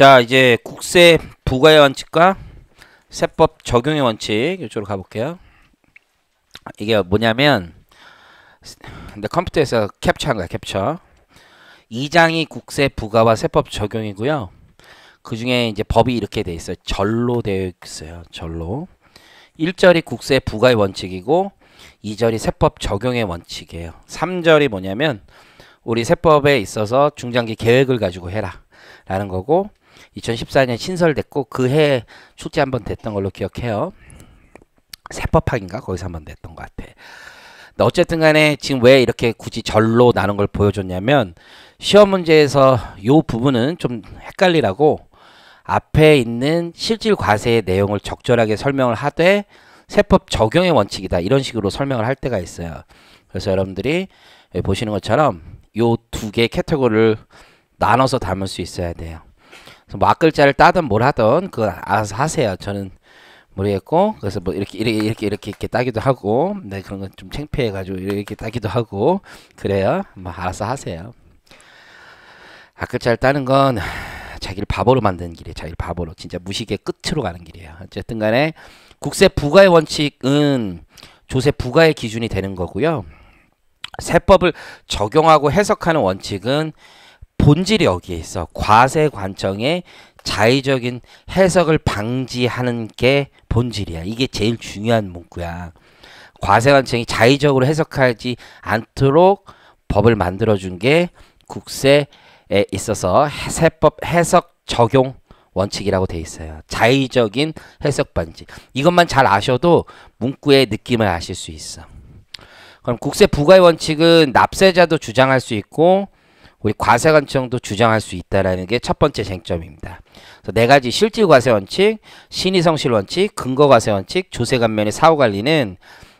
자 이제 국세 부과의 원칙과 세법 적용의 원칙 이쪽으로 가볼게요 이게 뭐냐면 내 컴퓨터에서 캡처한 거야 캡처 2장이 국세 부과와 세법 적용이고요 그 중에 이제 법이 이렇게 돼 있어요 절로 되어 있어요 절로 1절이 국세 부과의 원칙이고 2절이 세법 적용의 원칙이에요 3절이 뭐냐면 우리 세법에 있어서 중장기 계획을 가지고 해라 라는 거고 2014년 신설됐고 그해 축제 한 번 됐던 걸로 기억해요. 세법학인가 거기서 한번 됐던 것 같아. 어쨌든 간에 지금 왜 이렇게 굳이 절로 나눈 걸 보여줬냐면 시험 문제에서 요 부분은 좀 헷갈리라고 앞에 있는 실질 과세의 내용을 적절하게 설명을 하되 세법 적용의 원칙이다 이런 식으로 설명을 할 때가 있어요. 그래서 여러분들이 보시는 것처럼 요 두개캐테고를 나눠서 담을 수 있어야 돼요. 뭐 앞글자를 따든 뭘 하든 그거 알아서 하세요. 저는 모르겠고 그래서 뭐 이렇게 이렇게 이렇게 이렇게, 이렇게 따기도 하고 네 그런 건 좀 창피해가지고 이렇게 따기도 하고 그래요. 뭐 알아서 하세요. 앞글자를 따는 건 자기를 바보로 만드는 길이에요. 자기를 바보로 진짜 무식의 끝으로 가는 길이에요. 어쨌든 간에 국세 부과의 원칙은 조세 부과의 기준이 되는 거고요. 세법을 적용하고 해석하는 원칙은 본질이 여기에 있어. 과세 관청의 자의적인 해석을 방지하는 게 본질이야. 이게 제일 중요한 문구야. 과세 관청이 자의적으로 해석하지 않도록 법을 만들어 준 게 국세에 있어서 세법 해석 적용 원칙이라고 돼 있어요. 자의적인 해석 반지. 이것만 잘 아셔도 문구의 느낌을 아실 수 있어. 그럼 국세 부과의 원칙은 납세자도 주장할 수 있고 우리 과세 관청도 주장할 수 있다라는 게 첫 번째 쟁점입니다. 그래서 네 가지 실질 과세 원칙, 신의 성실 원칙, 근거 과세 원칙, 조세 감면의 사후 관리는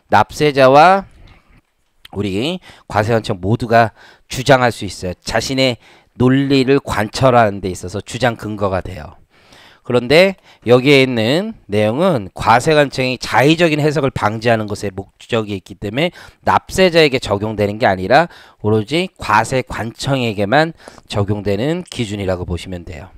납세자와 우리 과세 관청 모두가 주장할 수 있어요. 자신의 논리를 관철하는 데 있어서 주장 근거가 돼요. 그런데 여기에 있는 내용은 과세관청이 자의적인 해석을 방지하는 것에 목적이 있기 때문에 납세자에게 적용되는 게 아니라 오로지 과세관청에게만 적용되는 기준이라고 보시면 돼요.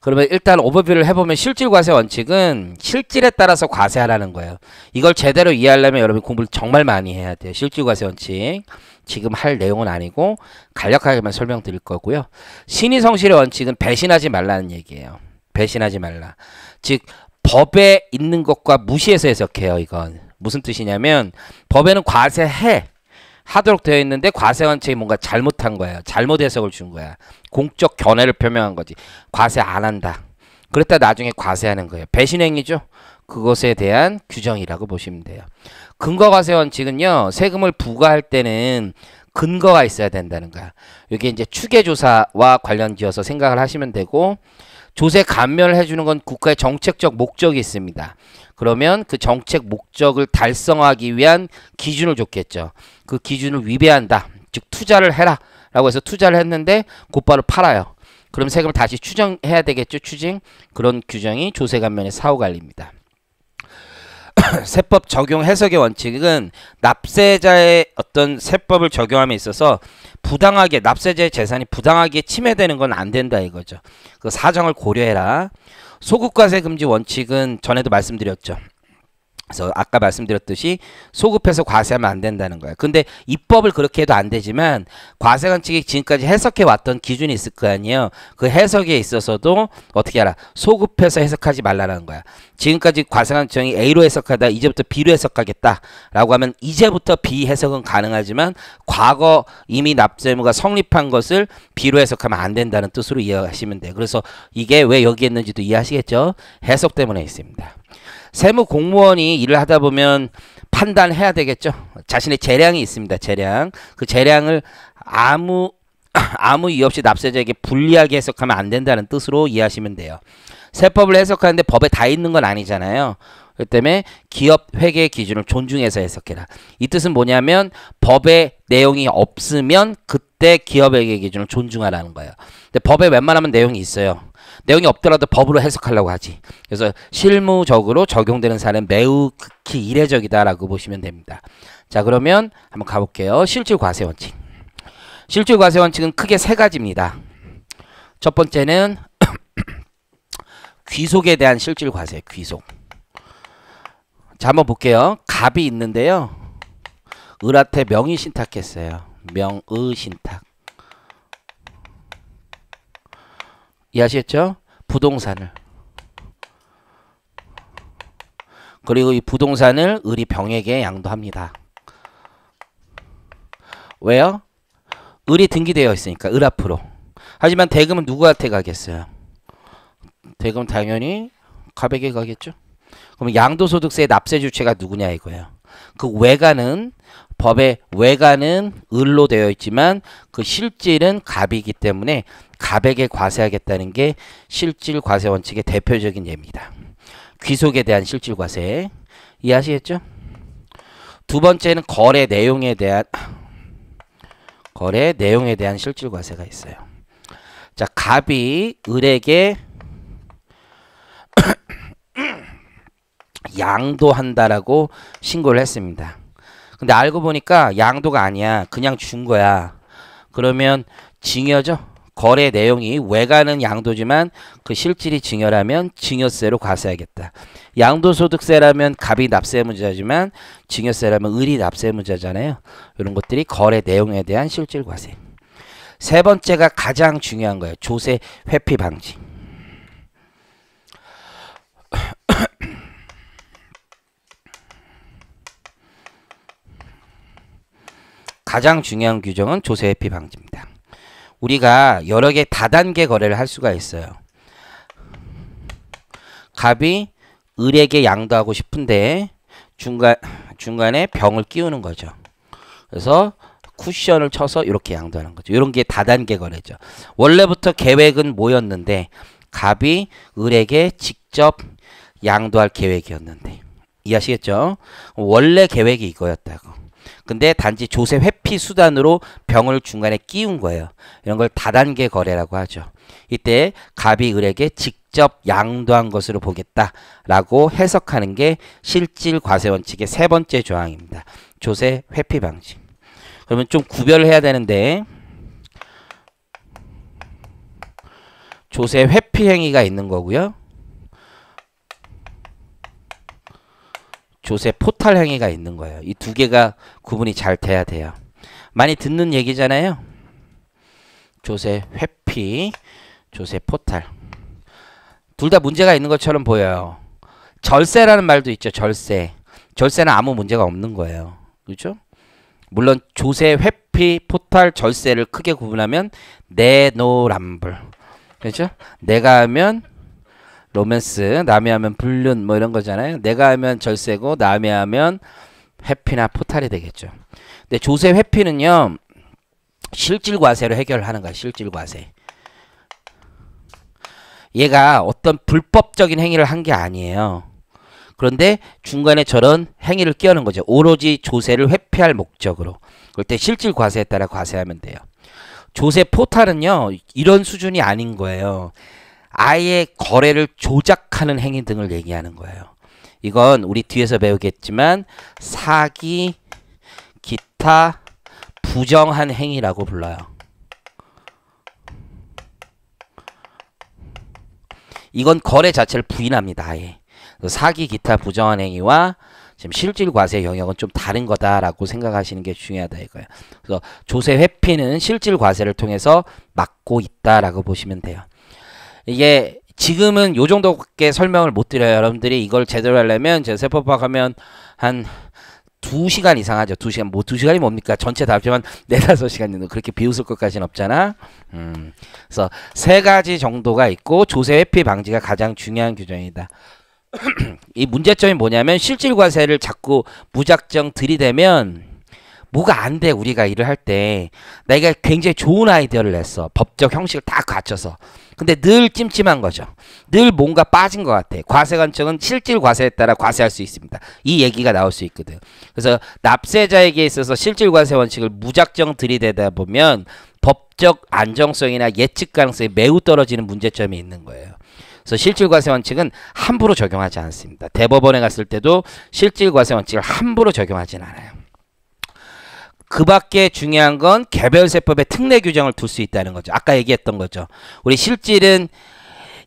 그러면 일단 오버뷰를 해보면 실질과세 원칙은 실질에 따라서 과세하라는 거예요. 이걸 제대로 이해하려면 여러분 공부를 정말 많이 해야 돼요. 실질과세 원칙. 지금 할 내용은 아니고 간략하게만 설명드릴 거고요. 신의성실의 원칙은 배신하지 말라는 얘기예요. 배신하지 말라. 즉 법에 있는 것과 무시해서 해석해요. 이건 무슨 뜻이냐면 법에는 과세해 하도록 되어 있는데 과세 원칙이 뭔가 잘못한 거예요. 잘못 해석을 준 거야. 공적 견해를 표명한 거지. 과세 안 한다. 그랬다 나중에 과세하는 거예요. 배신행위죠. 그것에 대한 규정이라고 보시면 돼요. 근거과세 원칙은요. 세금을 부과할 때는 근거가 있어야 된다는 거야. 이게 이제 추계조사와 관련지어서 생각을 하시면 되고 조세 감면을 해주는 건 국가의 정책적 목적이 있습니다. 그러면 그 정책 목적을 달성하기 위한 기준을 줬겠죠. 그 기준을 위배한다. 즉 투자를 해라 라고 해서 투자를 했는데 곧바로 팔아요. 그럼 세금을 다시 추정해야 되겠죠. 추징. 그런 규정이 조세 감면의 사후 관리입니다. 세법 적용 해석의 원칙은 납세자의 어떤 세법을 적용함에 있어서 부당하게 납세자의 재산이 부당하게 침해되는 건 안 된다 이거죠. 그 사정을 고려해라. 소급과세 금지 원칙은 전에도 말씀드렸죠. 그래서 아까 말씀드렸듯이 소급해서 과세하면 안 된다는 거예요. 근데 입법을 그렇게 해도 안 되지만 과세관 측이 지금까지 해석해 왔던 기준이 있을 거 아니에요. 그 해석에 있어서도 어떻게 알아? 소급해서 해석하지 말라는 거야. 지금까지 과세관 측이 A로 해석하다 이제부터 B로 해석하겠다라고 하면 이제부터 B 해석은 가능하지만 과거 이미 납세의무가 성립한 것을 B로 해석하면 안 된다는 뜻으로 이해하시면 돼요. 그래서 이게 왜 여기 있는지도 이해하시겠죠? 해석 때문에 있습니다. 세무 공무원이 일을 하다 보면 판단해야 되겠죠. 자신의 재량이 있습니다. 재량. 그 재량을 아무 아무 이유 없이 납세자에게 불리하게 해석하면 안 된다는 뜻으로 이해하시면 돼요. 세법을 해석하는데 법에 다 있는 건 아니잖아요. 그 때문에 기업 회계 기준을 존중해서 해석해라. 이 뜻은 뭐냐면 법의 내용이 없으면 그때 기업 회계 기준을 존중하라는 거예요. 근데 법에 웬만하면 내용이 있어요. 내용이 없더라도 법으로 해석하려고 하지. 그래서 실무적으로 적용되는 사례는 매우 극히 이례적이다라고 보시면 됩니다. 자 그러면 한번 가볼게요. 실질 과세 원칙. 실질 과세 원칙은 크게 세 가지입니다. 첫 번째는 귀속에 대한 실질 과세, 귀속. 자 한번 볼게요. 갑이 있는데요. 을한테 명의 신탁했어요. 명의 신탁. 이해하시겠죠? 부동산을. 그리고 이 부동산을 을이 병에게 양도합니다. 왜요? 을이 등기되어 있으니까 을 앞으로. 하지만 대금은 누구한테 가겠어요? 대금 당연히 갑에게 가겠죠? 그럼 양도소득세 납세 주체가 누구냐 이거예요. 그 외관은 법의 외관은 을로 되어 있지만 그 실질은 갑이기 때문에 갑에게 과세하겠다는 게 실질 과세 원칙의 대표적인 예입니다. 귀속에 대한 실질 과세 이해하시겠죠? 두 번째는 거래 내용에 대한 거래 내용에 대한 실질 과세가 있어요. 자, 갑이 을에게 양도한다라고 신고를 했습니다. 근데 알고 보니까 양도가 아니야. 그냥 준 거야. 그러면 증여죠. 거래 내용이 외관은 양도지만 그 실질이 증여라면 증여세로 과세하겠다. 양도소득세라면 갑이 납세문제지만 증여세라면 을이 납세문제잖아요 이런 것들이 거래 내용에 대한 실질 과세. 세 번째가 가장 중요한 거예요. 조세 회피 방지. 가장 중요한 규정은 조세 회피 방지입니다. 우리가 여러 개 다단계 거래를 할 수가 있어요. 갑이 을에게 양도하고 싶은데 중간 중간에 병을 끼우는 거죠. 그래서 쿠션을 쳐서 이렇게 양도하는 거죠. 이런 게 다단계 거래죠. 원래부터 계획은 뭐였는데 갑이 을에게 직접 양도할 계획이었는데 이해하시겠죠? 원래 계획이 이거였다고. 근데 단지 조세 회피 수단으로 병을 중간에 끼운 거예요. 이런 걸 다단계 거래라고 하죠. 이때 갑이 을에게 직접 양도한 것으로 보겠다라고 해석하는 게 실질 과세 원칙의 세 번째 조항입니다. 조세 회피 방지. 그러면 좀 구별을 해야 되는데 조세 회피 행위가 있는 거고요. 조세 포탈 행위가 있는 거예요. 이 두 개가 구분이 잘 돼야 돼요. 많이 듣는 얘기잖아요. 조세 회피, 조세 포탈. 둘 다 문제가 있는 것처럼 보여요. 절세라는 말도 있죠. 절세. 절세는 아무 문제가 없는 거예요. 그죠? 렇 물론 조세 회피, 포탈, 절세를 크게 구분하면 내노란불. 그죠? 렇 내가 하면 로맨스, 남이 하면 불륜 뭐 이런 거잖아요. 내가 하면 절세고 남이 하면 회피나 포탈이 되겠죠. 근데 조세 회피는요. 실질과세로 해결하는 거야. 실질과세. 얘가 어떤 불법적인 행위를 한 게 아니에요. 그런데 중간에 저런 행위를 끼어는 거죠. 오로지 조세를 회피할 목적으로. 그럴 때 실질 과세에 따라 과세하면 돼요. 조세 포탈은요. 이런 수준이 아닌 거예요. 아예 거래를 조작하는 행위 등을 얘기하는 거예요. 이건 우리 뒤에서 배우겠지만 사기, 기타, 부정한 행위라고 불러요. 이건 거래 자체를 부인합니다. 아예. 사기, 기타, 부정한 행위와 지금 실질 과세 영역은 좀 다른 거다라고 생각하시는 게 중요하다 이거예요. 그래서 조세 회피는 실질 과세를 통해서 막고 있다라고 보시면 돼요. 이게 지금은 요 정도밖에 설명을 못 드려요. 여러분들이 이걸 제대로 하려면 제 세포 파악하면 한 2시간 이상 하죠. 2시간. 뭐 2시간이 뭡니까? 전체 다 합치면 4, 5시간 정도. 그렇게 비웃을 것까지는 없잖아. 음. 그래서 세 가지 정도가 있고 조세 회피 방지가 가장 중요한 규정이다. 이 문제점이 뭐냐면 실질과세를 자꾸 무작정 들이대면 뭐가 안 돼 우리가 일을 할 때 내가 굉장히 좋은 아이디어를 냈어 법적 형식을 다 갖춰서 근데 늘 찜찜한 거죠 늘 뭔가 빠진 것 같아 과세관청은 실질 과세에 따라 과세할 수 있습니다 이 얘기가 나올 수 있거든 그래서 납세자에게 있어서 실질 과세 원칙을 무작정 들이대다 보면 법적 안정성이나 예측 가능성이 매우 떨어지는 문제점이 있는 거예요 그래서 실질과세 원칙은 함부로 적용하지 않습니다. 대법원에 갔을 때도 실질과세 원칙을 함부로 적용하진 않아요. 그 밖에 중요한 건개별세법의 특례 규정을 둘 수 있다는 거죠. 아까 얘기했던 거죠. 우리 실질은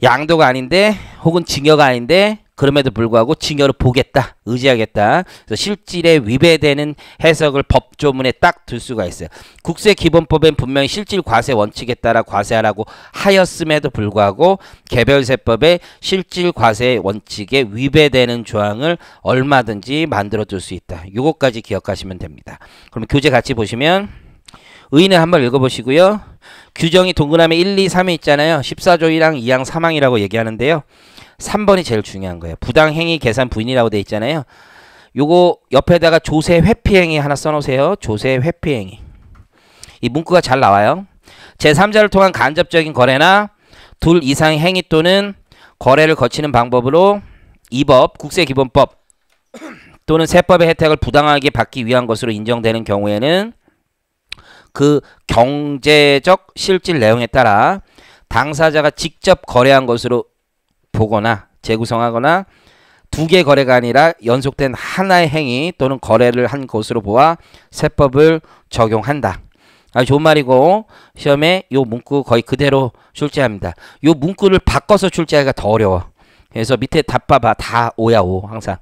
양도가 아닌데 혹은 증여가 아닌데 그럼에도 불구하고 징역을 보겠다, 의지하겠다. 그래서 실질에 위배되는 해석을 법조문에 딱들 수가 있어요. 국세기본법엔 분명히 실질 과세 원칙에 따라 과세하라고 하였음에도 불구하고 개별세법에 실질 과세 원칙에 위배되는 조항을 얼마든지 만들어둘 수 있다. 요것까지 기억하시면 됩니다. 그럼 교재 같이 보시면 의인을 한번 읽어보시고요. 규정이 동그라미 1, 2, 3에 있잖아요. 14조 1항, 2항, 3항이라고 얘기하는데요. 3번이 제일 중요한 거예요. 부당행위 계산 부인이라고 돼 있잖아요. 요거 옆에다가 조세 회피행위 하나 써놓으세요. 조세 회피행위. 이 문구가 잘 나와요. 제3자를 통한 간접적인 거래나 둘 이상의 행위 또는 거래를 거치는 방법으로 이법 국세기본법 또는 세법의 혜택을 부당하게 받기 위한 것으로 인정되는 경우에는 그 경제적 실질 내용에 따라 당사자가 직접 거래한 것으로 보거나 재구성하거나 두 개 거래가 아니라 연속된 하나의 행위 또는 거래를 한 것으로 보아 세법을 적용한다. 아, 좋은 말이고 시험에 요 문구 거의 그대로 출제합니다. 요 문구를 바꿔서 출제하기가 더 어려워. 그래서 밑에 답 봐봐 다 오야 오 항상.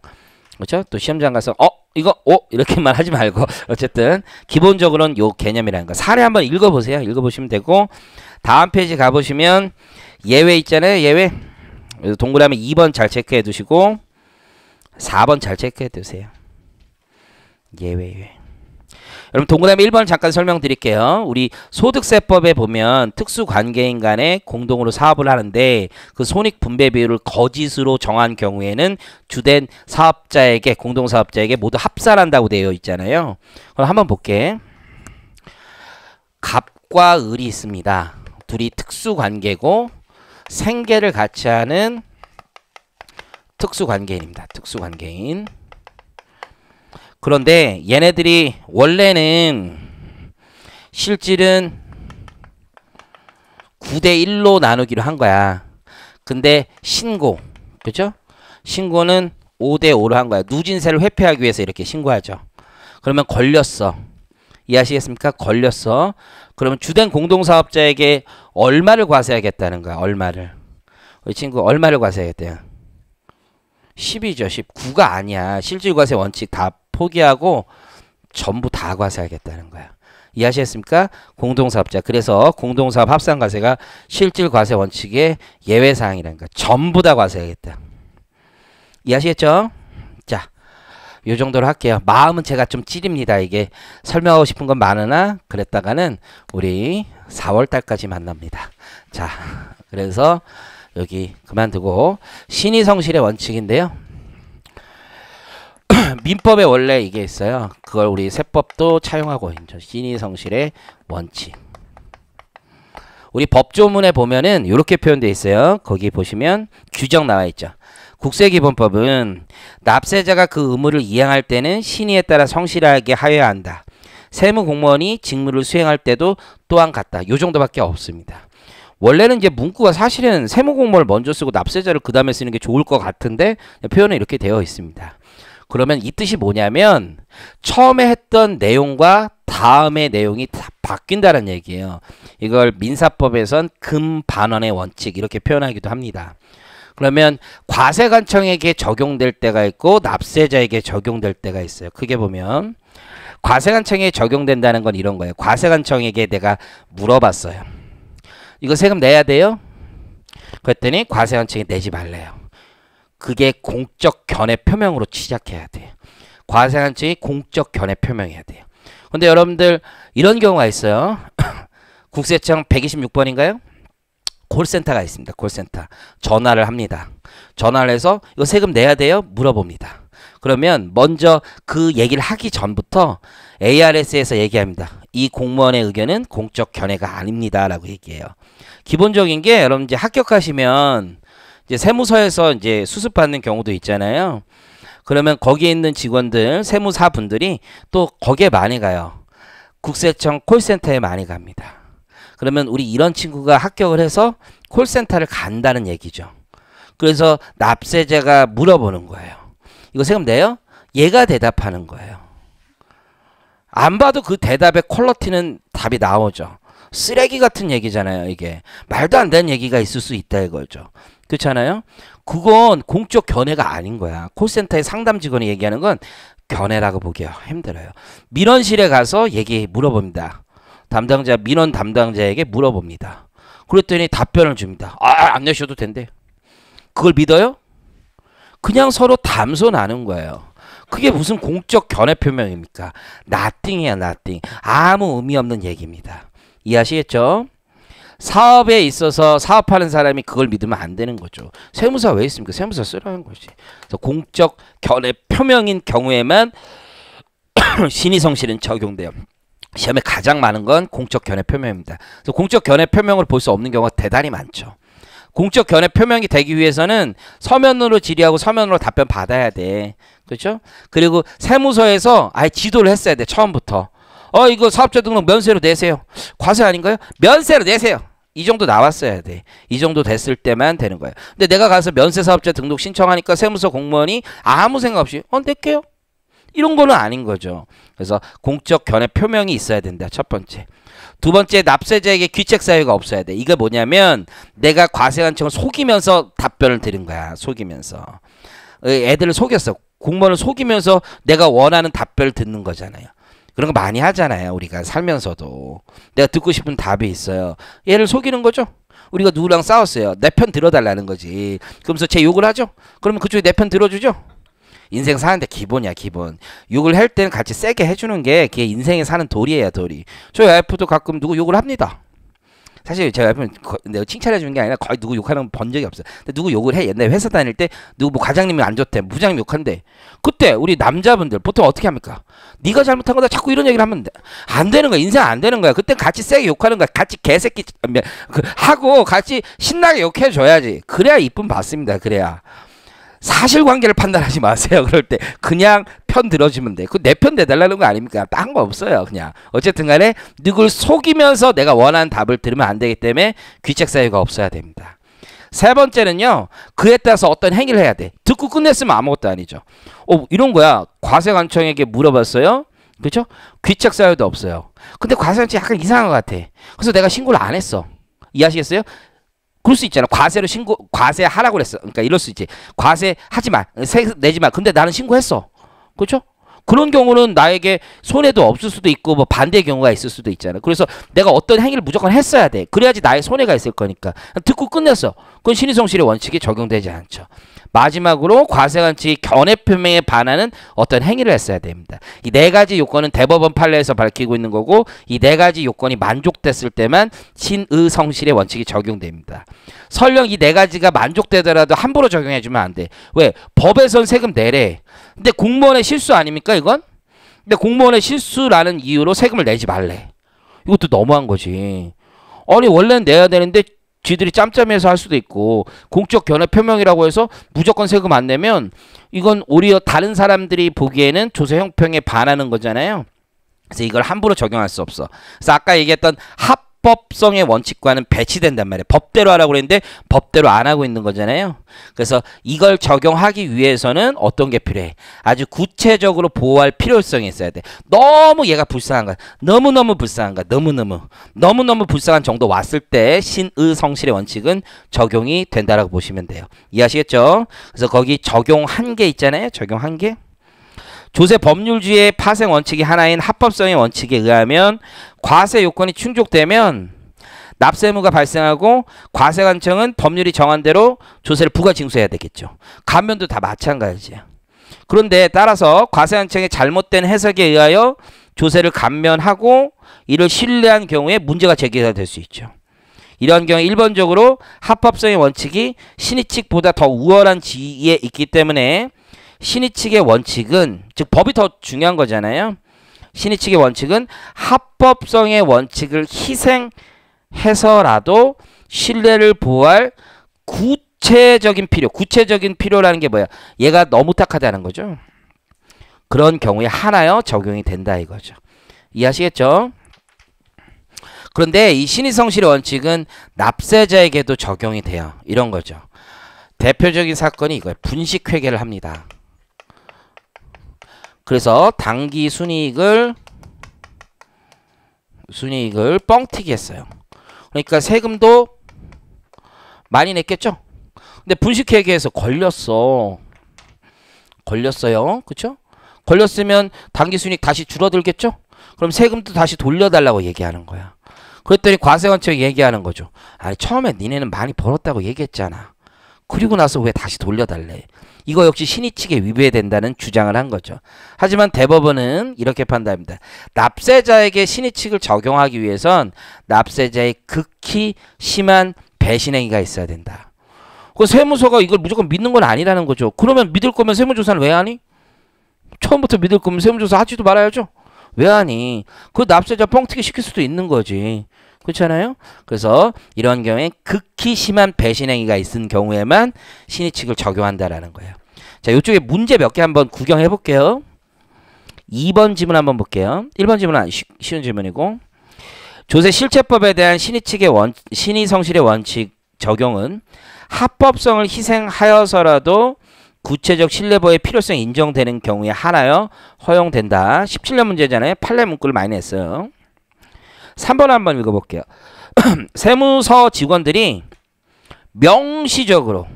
그렇죠? 또 시험장 가서 어 이거 어 이렇게만 하지 말고 어쨌든 기본적으로는 요 개념이라는 거 사례 한번 읽어보세요. 읽어보시면 되고 다음 페이지 가보시면 예외 있잖아요. 예외. 그래서 동그라미 2번 잘 체크해 두시고 4번 잘 체크해 두세요. 예외 예외. 여러분 동그라미 1번 잠깐 설명드릴게요. 우리 소득세법에 보면 특수관계인 간에 공동으로 사업을 하는데 그 손익분배 비율을 거짓으로 정한 경우에는 주된 사업자에게 공동사업자에게 모두 합산한다고 되어 있잖아요. 그럼 한번 볼게. 갑과 을이 있습니다. 둘이 특수관계고 생계를 같이 하는 특수관계인입니다. 특수관계인. 그런데 얘네들이 원래는 실질은 9대1로 나누기로 한 거야. 근데 신고, 그죠? 신고는 5대5로 한 거야. 누진세를 회피하기 위해서 이렇게 신고하죠. 그러면 걸렸어. 이해하시겠습니까? 걸렸어. 그러면 주된 공동사업자에게 얼마를 과세하겠다는 거야. 얼마를. 우리 친구 얼마를 과세하겠대요. 10이죠. 10. 9가 아니야. 실질과세 원칙 다 포기하고 전부 다 과세하겠다는 거야. 이해하시겠습니까? 공동사업자. 그래서 공동사업 합산과세가 실질과세 원칙의 예외사항이란 거야. 전부 다 과세하겠다. 이해하시겠죠? 자, 요 정도로 할게요. 마음은 제가 좀 찌립니다. 이게 설명하고 싶은 건 많으나 그랬다가는 우리 4월달까지 만납니다. 자, 그래서 여기 그만두고 신의성실의 원칙인데요. 민법에 원래 이게 있어요. 그걸 우리 세법도 차용하고 있죠. 신의성실의 원칙. 우리 법조문에 보면은 이렇게 표현되어 있어요. 거기 보시면 규정 나와 있죠. 국세기본법은 납세자가 그 의무를 이행할 때는 신의에 따라 성실하게 하여야 한다. 세무 공무원이 직무를 수행할 때도 또한 같다. 요 정도밖에 없습니다. 원래는 이제 문구가 사실은 세무 공무원을 먼저 쓰고 납세자를 그 다음에 쓰는 게 좋을 것 같은데 표현은 이렇게 되어 있습니다. 그러면 이 뜻이 뭐냐면 처음에 했던 내용과 다음의 내용이 다 바뀐다는 얘기예요. 이걸 민사법에선 금반원의 원칙 이렇게 표현하기도 합니다. 그러면 과세관청에게 적용될 때가 있고 납세자에게 적용될 때가 있어요. 크게 보면 과세관청에 적용된다는 건 이런 거예요. 과세관청에게 내가 물어봤어요. 이거 세금 내야 돼요? 그랬더니 과세관청이 내지 말래요. 그게 공적 견해 표명으로 시작해야 돼요. 과세관청이 공적 견해 표명해야 돼요. 근데 여러분들 이런 경우가 있어요. 국세청 126번인가요? 콜센터가 있습니다. 콜센터. 전화를 합니다. 전화를 해서 이거 세금 내야 돼요? 물어봅니다. 그러면 먼저 그 얘기를 하기 전부터 ARS에서 얘기합니다. 이 공무원의 의견은 공적 견해가 아닙니다. 라고 얘기해요. 기본적인 게 여러분 이제 합격하시면 이제 세무서에서 이제 수습받는 경우도 있잖아요. 그러면 거기에 있는 직원들, 세무사분들이 또 거기에 많이 가요. 국세청 콜센터에 많이 갑니다. 그러면 우리 이런 친구가 합격을 해서 콜센터를 간다는 얘기죠. 그래서 납세자가 물어보는 거예요. 이거 생각하면 돼요 얘가 대답하는 거예요. 안 봐도 그 대답의 퀄러티는 답이 나오죠. 쓰레기 같은 얘기잖아요, 이게. 말도 안 되는 얘기가 있을 수 있다 이거죠. 그렇잖아요? 그건 공적 견해가 아닌 거야. 콜센터의 상담 직원이 얘기하는 건 견해라고 보기 힘들어요. 민원실에 가서 얘기 물어봅니다. 담당자, 민원 담당자에게 물어봅니다. 그랬더니 답변을 줍니다. 아, 아 안 내셔도 된대. 그걸 믿어요? 그냥 서로 담소나는 거예요. 그게 무슨 공적 견해 표명입니까? nothing이야 nothing. 아무 의미 없는 얘기입니다. 이해하시겠죠? 사업에 있어서 사업하는 사람이 그걸 믿으면 안 되는 거죠. 세무사 왜 있습니까? 세무사 쓰라는 것이. 그래서 공적 견해 표명인 경우에만 신의성실은 적용돼요. 시험에 가장 많은 건 공적 견해 표명입니다. 그래서 공적 견해 표명을 볼 수 없는 경우가 대단히 많죠. 공적 견해 표명이 되기 위해서는 서면으로 질의하고 서면으로 답변 받아야 돼. 그렇죠? 그리고 세무서에서 아예 지도를 했어야 돼. 처음부터. 어 이거 사업자 등록 면세로 내세요. 과세 아닌가요? 면세로 내세요. 이 정도 나왔어야 돼. 이 정도 됐을 때만 되는 거예요. 근데 내가 가서 면세사업자 등록 신청하니까 세무서 공무원이 아무 생각 없이 어 낼게요. 이런 거는 아닌 거죠. 그래서 공적 견해 표명이 있어야 된다. 첫 번째. 두 번째 납세자에게 귀책 사유가 없어야 돼. 이게 뭐냐면 내가 과세한 청을 속이면서 답변을 드린 거야. 속이면서. 어, 애들을 속였어. 공무원을 속이면서 내가 원하는 답변을 듣는 거잖아요. 그런 거 많이 하잖아요. 우리가 살면서도. 내가 듣고 싶은 답이 있어요. 얘를 속이는 거죠. 우리가 누구랑 싸웠어요. 내 편 들어달라는 거지. 그러면서 제 욕을 하죠. 그러면 그쪽에내 편 들어주죠. 인생 사는데 기본이야 기본 욕을 할 때는 같이 세게 해주는 게 그게 인생에 사는 도리예요 도리 저희 와이프도 가끔 누구 욕을 합니다 사실 제가 와이프는 거, 칭찬해 주는 게 아니라 거의 누구 욕하는 거본 적이 없어요 근데 누구 욕을 해 옛날에 회사 다닐 때 누구 뭐 과장님이 안 좋대 뭐 부장님 욕한대 그때 우리 남자분들 보통 어떻게 합니까 네가 잘못한 거다 자꾸 이런 얘기를 하면 안 되는 거야 인생 안 되는 거야 그때 같이 세게 욕하는 거야 같이 개새끼 아, 그 하고 같이 신나게 욕해 줘야지 그래야 이쁨 받습니다 그래야 사실관계를 판단하지 마세요. 그럴 때 그냥 편 들어주면 돼. 그 내 편 내달라는 거 아닙니까? 딴 거 없어요. 그냥 어쨌든 간에 누굴 속이면서 내가 원하는 답을 들으면 안 되기 때문에 귀책 사유가 없어야 됩니다. 세 번째는요. 그에 따라서 어떤 행위를 해야 돼. 듣고 끝냈으면 아무것도 아니죠. 어, 이런 거야. 과세관청에게 물어봤어요. 그렇죠? 귀책 사유도 없어요. 근데 과세관청이 약간 이상한 것 같아. 그래서 내가 신고를 안 했어. 이해하시겠어요? 그럴 수 있잖아. 과세를 신고 과세 하라고 그랬어. 그러니까 이럴 수 있지. 과세 하지 마. 세 내지 마. 근데 나는 신고했어. 그렇죠? 그런 경우는 나에게 손해도 없을 수도 있고 뭐 반대의 경우가 있을 수도 있잖아. 그래서 내가 어떤 행위를 무조건 했어야 돼. 그래야지 나의 손해가 있을 거니까. 듣고 끝냈어. 그건 신의성실의 원칙이 적용되지 않죠. 마지막으로 과세관치 견해 표명에 반하는 어떤 행위를 했어야 됩니다. 이 네 가지 요건은 대법원 판례에서 밝히고 있는 거고 이 네 가지 요건이 만족됐을 때만 신의성실의 원칙이 적용됩니다. 설령 이 네 가지가 만족되더라도 함부로 적용해주면 안 돼. 왜? 법에선 세금 내래. 네 근데 공무원의 실수 아닙니까 이건? 근데 공무원의 실수라는 이유로 세금을 내지 말래. 이것도 너무한 거지. 아니 원래는 내야 되는데 쥐들이 짬짬해서 이할 수도 있고 공적 견해 표명이라고 해서 무조건 세금 안 내면 이건 오히려 다른 사람들이 보기에는 조세 형평에 반하는 거잖아요. 그래서 이걸 함부로 적용할 수 없어. 그래서 아까 얘기했던 합 합법성의 원칙과는 배치된단 말이에요. 법대로 하라고 그랬는데 법대로 안 하고 있는 거잖아요. 그래서 이걸 적용하기 위해서는 어떤 게 필요해? 아주 구체적으로 보호할 필요성이 있어야 돼. 너무 얘가 불쌍한 거야. 너무너무 불쌍한 거야. 너무너무. 너무너무 불쌍한 정도 왔을 때 신의성실의 원칙은 적용이 된다라고 보시면 돼요. 이해하시겠죠? 그래서 거기 적용 한계 있잖아요. 적용 한계 조세 법률주의 파생 원칙이 하나인 합법성의 원칙에 의하면 과세 요건이 충족되면 납세 의무가 발생하고 과세관청은 법률이 정한 대로 조세를 부과 징수해야 되겠죠. 감면도 다 마찬가지예요. 그런데 따라서 과세관청의 잘못된 해석에 의하여 조세를 감면하고 이를 신뢰한 경우에 문제가 제기가 될 수 있죠. 이런 경우 일반적으로 합법성의 원칙이 신의칙보다 더 우월한 지위에 있기 때문에 신의 측의 원칙은 즉 법이 더 중요한 거잖아요. 신의 측의 원칙은 합법성의 원칙을 희생해서라도 신뢰를 보호할 구체적인 필요, 구체적인 필요라는 게 뭐야? 얘가 너무 탁하다는 거죠. 그런 경우에 하나요 적용이 된다 이거죠. 이해하시겠죠? 그런데 이 신의성실의 원칙은 납세자에게도 적용이 돼요. 이런 거죠. 대표적인 사건이 이거예요. 분식회계를 합니다. 그래서 당기 순이익을 순이익을 뻥튀기 했어요. 그러니까 세금도 많이 냈겠죠? 근데 분식회계에서 걸렸어. 걸렸어요. 그쵸? 걸렸으면 당기 순이익 다시 줄어들겠죠? 그럼 세금도 다시 돌려달라고 얘기하는 거야. 그랬더니 과세관 측이 얘기하는 거죠. 아니 처음에 니네는 많이 벌었다고 얘기했잖아. 그리고 나서 왜 다시 돌려달래. 이거 역시 신의칙에 위배된다는 주장을 한 거죠. 하지만 대법원은 이렇게 판단합니다. 납세자에게 신의칙을 적용하기 위해선 납세자의 극히 심한 배신행위가 있어야 된다. 그 세무서가 이걸 무조건 믿는 건 아니라는 거죠. 그러면 믿을 거면 세무조사는 왜 하니? 처음부터 믿을 거면 세무조사 하지도 말아야죠. 왜 하니? 그 납세자 뻥튀기 시킬 수도 있는 거지. 그렇잖아요. 그래서 이런 경우에 극히 심한 배신 행위가 있은 경우에만 신의칙을 적용한다라는 거예요. 자, 이쪽에 문제 몇 개 한번 구경해 볼게요. 2번 질문 한번 볼게요. 1번 질문은 쉬, 쉬운 질문이고 조세 실체법에 대한 신의칙의 원 신의 성실의 원칙 적용은 합법성을 희생하여서라도 구체적 신뢰보의 필요성이 인정되는 경우에 하나요 허용된다. 17년 문제잖아요. 판례 문구를 많이 냈어요. 3번 한 번 읽어볼게요. 세무서 직원들이 명시적으로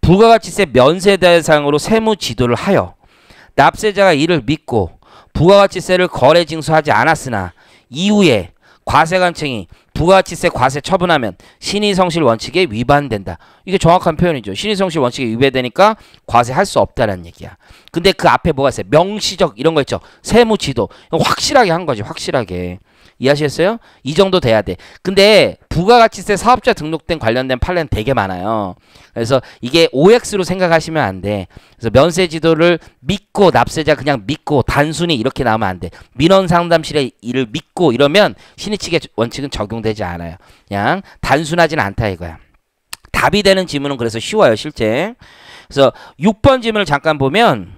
부가가치세 면세 대상으로 세무 지도를 하여 납세자가 이를 믿고 부가가치세를 거래 징수하지 않았으나 이후에 과세관청이 부가가치세 과세 처분하면 신의성실 원칙에 위반된다. 이게 정확한 표현이죠. 신의성실 원칙에 위배되니까 과세할 수없다는 얘기야. 근데 그 앞에 뭐가 있어요? 명시적 이런 거 있죠. 세무지도. 확실하게 한 거지. 확실하게. 이해하시겠어요? 이 정도 돼야 돼. 근데 부가가치세 사업자 등록된 관련된 판례는 되게 많아요. 그래서 이게 OX로 생각하시면 안 돼. 그래서 면세 지도를 믿고 납세자 그냥 믿고 단순히 이렇게 나오면 안 돼. 민원 상담실의 일을 믿고 이러면 신의칙의 원칙은 적용되지 않아요. 그냥 단순하진 않다 이거야. 답이 되는 지문은 그래서 쉬워요 실제. 그래서 6번 지문을 잠깐 보면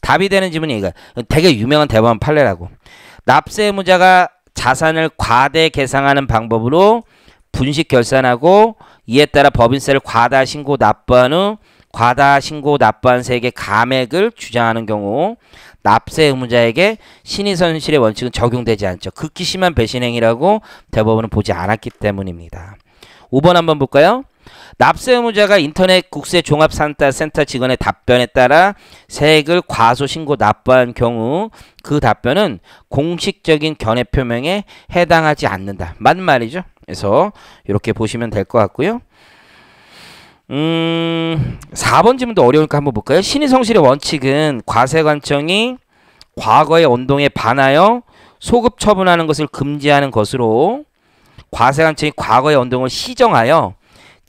답이 되는 지문이 이거 되게 유명한 대법원 판례라고. 납세 의무자가 자산을 과대 계상하는 방법으로 분식 결산하고 이에 따라 법인세를 과다 신고 납부한 후 과다 신고 납부한 세액의 감액을 주장하는 경우 납세 의무자에게 신의선실의 원칙은 적용되지 않죠. 극히 심한 배신행위라고 대법원은 보지 않았기 때문입니다. 5번 한번 볼까요? 납세 의무자가 인터넷 국세 종합산타센터 직원의 답변에 따라 세액을 과소 신고 납부한 경우 그 답변은 공식적인 견해 표명에 해당하지 않는다. 맞는 말이죠. 그래서 이렇게 보시면 될 것 같고요. 음, 4번 질문도 어려우니까 한번 볼까요? 신의성실의 원칙은 과세관청이 과거의 운동에 반하여 소급 처분하는 것을 금지하는 것으로 과세관청이 과거의 운동을 시정하여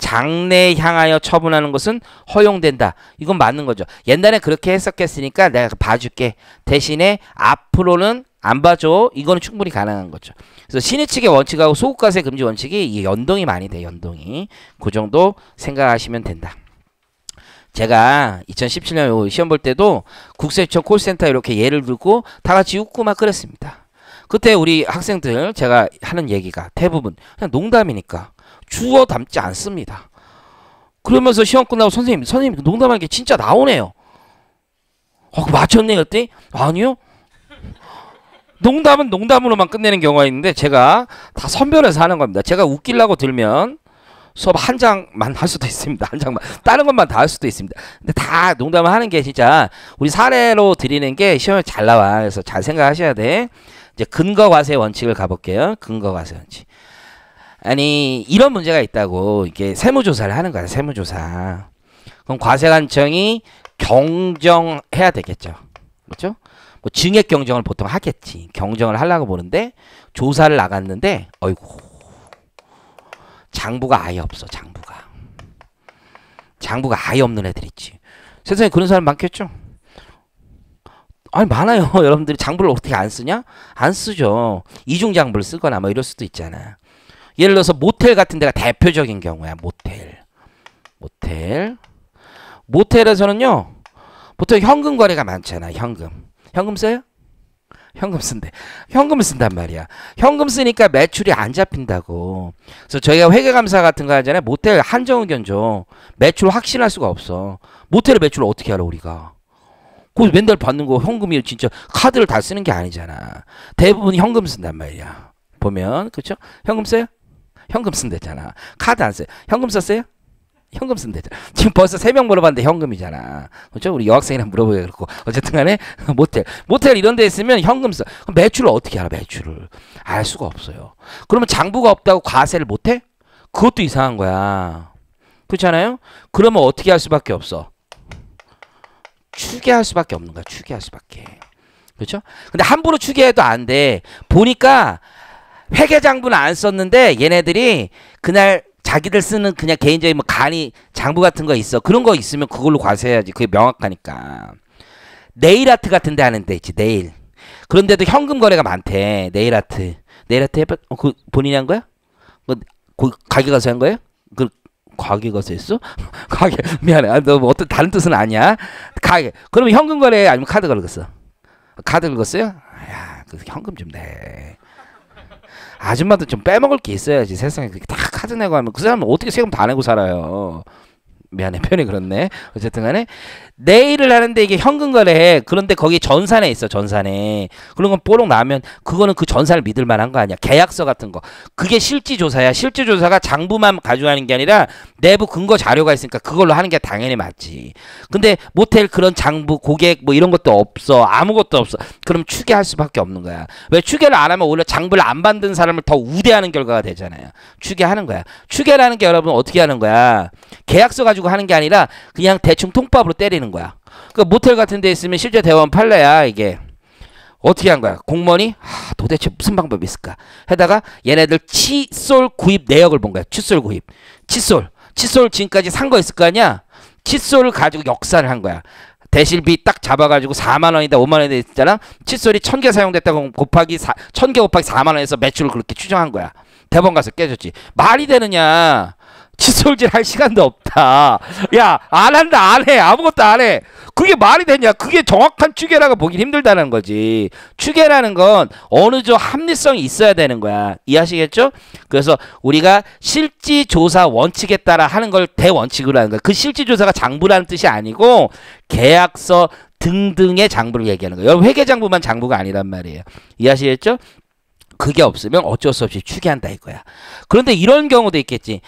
장래 향하여 처분하는 것은 허용된다. 이건 맞는 거죠. 옛날에 그렇게 했었겠으니까 내가 봐줄게. 대신에 앞으로는 안 봐줘. 이거는 충분히 가능한 거죠. 그래서 신의 측의 원칙하고 소급과세 금지 원칙이 연동이 많이 돼. 연동이. 그 정도 생각하시면 된다. 제가 2017년 시험 볼 때도 국세청 콜센터 이렇게 예를 들고 다 같이 웃고 막 그랬습니다. 그때 우리 학생들 제가 하는 얘기가 대부분 그냥 농담이니까 주어 담지 않습니다. 그러면서 시험 끝나고 선생님, 선생님 농담한 게 진짜 나오네요. 어, 맞췄네 그랬 아니요. 농담은 농담으로만 끝내는 경우가 있는데 제가 다 선별해서 하는 겁니다. 제가 웃기려고 들면 수업 한 장만 할 수도 있습니다. 한 장만. 다른 것만 다 할 수도 있습니다. 근데 다 농담을 하는 게 진짜 우리 사례로 드리는 게 시험에 잘 나와. 그래서 잘 생각하셔야 돼. 이제 근거 과세 원칙을 가볼게요. 근거 과세 원칙. 아니 이런 문제가 있다고 이게 세무조사를 하는 거야 세무조사 그럼 과세관청이 경정해야 되겠죠 그렇죠 뭐 증액 경정을 보통 하겠지 경정을 하려고 보는데 조사를 나갔는데 어이구 장부가 아예 없어 장부가 장부가 아예 없는 애들 있지 세상에 그런 사람 많겠죠 아니 많아요 여러분들이 장부를 어떻게 안 쓰냐 안 쓰죠 이중 장부를 쓰거나 뭐 이럴 수도 있잖아 요 예를 들어서 모텔 같은 데가 대표적인 경우야. 모텔. 모텔. 모텔에서는요. 보통 현금 거래가 많잖아. 현금. 현금 써요? 현금 쓴대. 현금 을 쓴단 말이야. 현금 쓰니까 매출이 안 잡힌다고. 그래서 저희가 회계감사 같은 거 하잖아요. 모텔 한정 의견 줘. 매출 확신할 수가 없어. 모텔의 매출을 어떻게 하러 우리가. 그 맨날 받는 거 현금이 진짜 카드를 다 쓰는 게 아니잖아. 대부분 현금 쓴단 말이야. 보면 그렇죠? 현금 써요? 현금 쓴댔잖아. 카드 안 써요. 현금 썼어요? 현금 쓴대잖아. 지금 벌써 세 명 물어봤는데 현금이잖아. 그렇죠? 우리 여학생이랑 물어보게 그렇고 어쨌든 간에 모텔 모텔 이런 데 있으면 현금 써. 그럼 매출을 어떻게 알아? 매출을 알 수가 없어요. 그러면 장부가 없다고 과세를 못 해? 그것도 이상한 거야. 그렇잖아요? 그러면 어떻게 할 수밖에 없어? 추계할 수밖에 없는 거야. 추계할 수밖에. 그렇죠? 근데 함부로 추계해도 안 돼. 보니까 회계장부는 안 썼는데 얘네들이 그날 자기들 쓰는 그냥 개인적인 뭐 간이 장부 같은 거 있어 그런 거 있으면 그걸로 과세해야지 그게 명확하니까 네일 아트 같은 데 하는 데 있지 네일 그런데도 현금 거래가 많대 네일 아트 네일 아트 해봤 어, 그 본인이 한 거야? 그, 그 가게 가서 한 거예요? 그 가게 가서 했어? 가게 미안해 아, 너뭐 어떤 다른 뜻은 아니야 가게 그러면 현금 거래 아니면 카드 걸었어? 카드 걸었어요? 야그 현금 좀내 아줌마도 좀 빼먹을 게 있어야지 세상에 그게 다 카드 내고 하면 그 사람은 어떻게 세금 다 내고 살아요 미안해 표현이 그렇네 어쨌든 간에 내일을 하는데 이게 현금 거래해 그런데 거기 전산에 있어 전산에 그런 건 뽀록 나면 그거는 그 전산을 믿을 만한 거 아니야 계약서 같은 거 그게 실지 조사야 실지 조사가 장부만 가져가는 게 아니라 내부 근거 자료가 있으니까 그걸로 하는 게 당연히 맞지 근데 모텔 그런 장부 고객 뭐 이런 것도 없어 아무것도 없어 그럼 추계할 수밖에 없는 거야 왜 추계를 안 하면 오히려 장부를 안 받는 사람을 더 우대하는 결과가 되잖아요 추계하는 거야 추계라는 게 여러분 어떻게 하는 거야 계약서 가지고 가지고 하는 게 아니라 그냥 대충 통밥으로 때리는 거야. 그 모텔 같은 데 있으면 실제 대원 팔래야 이게 어떻게 한 거야? 공무원이 아, 도대체 무슨 방법이 있을까? 해다가 얘네들 칫솔 구입 내역을 본 거야. 칫솔 구입. 칫솔. 칫솔 지금까지 산 거 있을 거 아니야? 칫솔을 가지고 역사를 한 거야. 대실비 딱 잡아가지고 4만 원이다 5만 원이다 했잖아. 칫솔이 1000개 사용됐다고 곱하기 1000개 곱하기 4만 원에서 매출을 그렇게 추정한 거야. 대본 가서 깨졌지. 말이 되느냐. 칫솔질 할 시간도 없다. 야, 안 한다, 안 해. 아무것도 안 해. 그게 말이 되냐? 그게 정확한 추계라고 보긴 힘들다는 거지. 추계라는 건 어느 정도 합리성이 있어야 되는 거야. 이해하시겠죠? 그래서 우리가 실지조사 원칙에 따라 하는 걸 대원칙으로 하는 거야. 그 실지조사가 장부라는 뜻이 아니고 계약서 등등의 장부를 얘기하는 거야 여러분 회계 장부만 장부가 아니란 말이에요. 이해하시겠죠? 그게 없으면 어쩔 수 없이 추계한다 이거야. 그런데 이런 경우도 있겠지.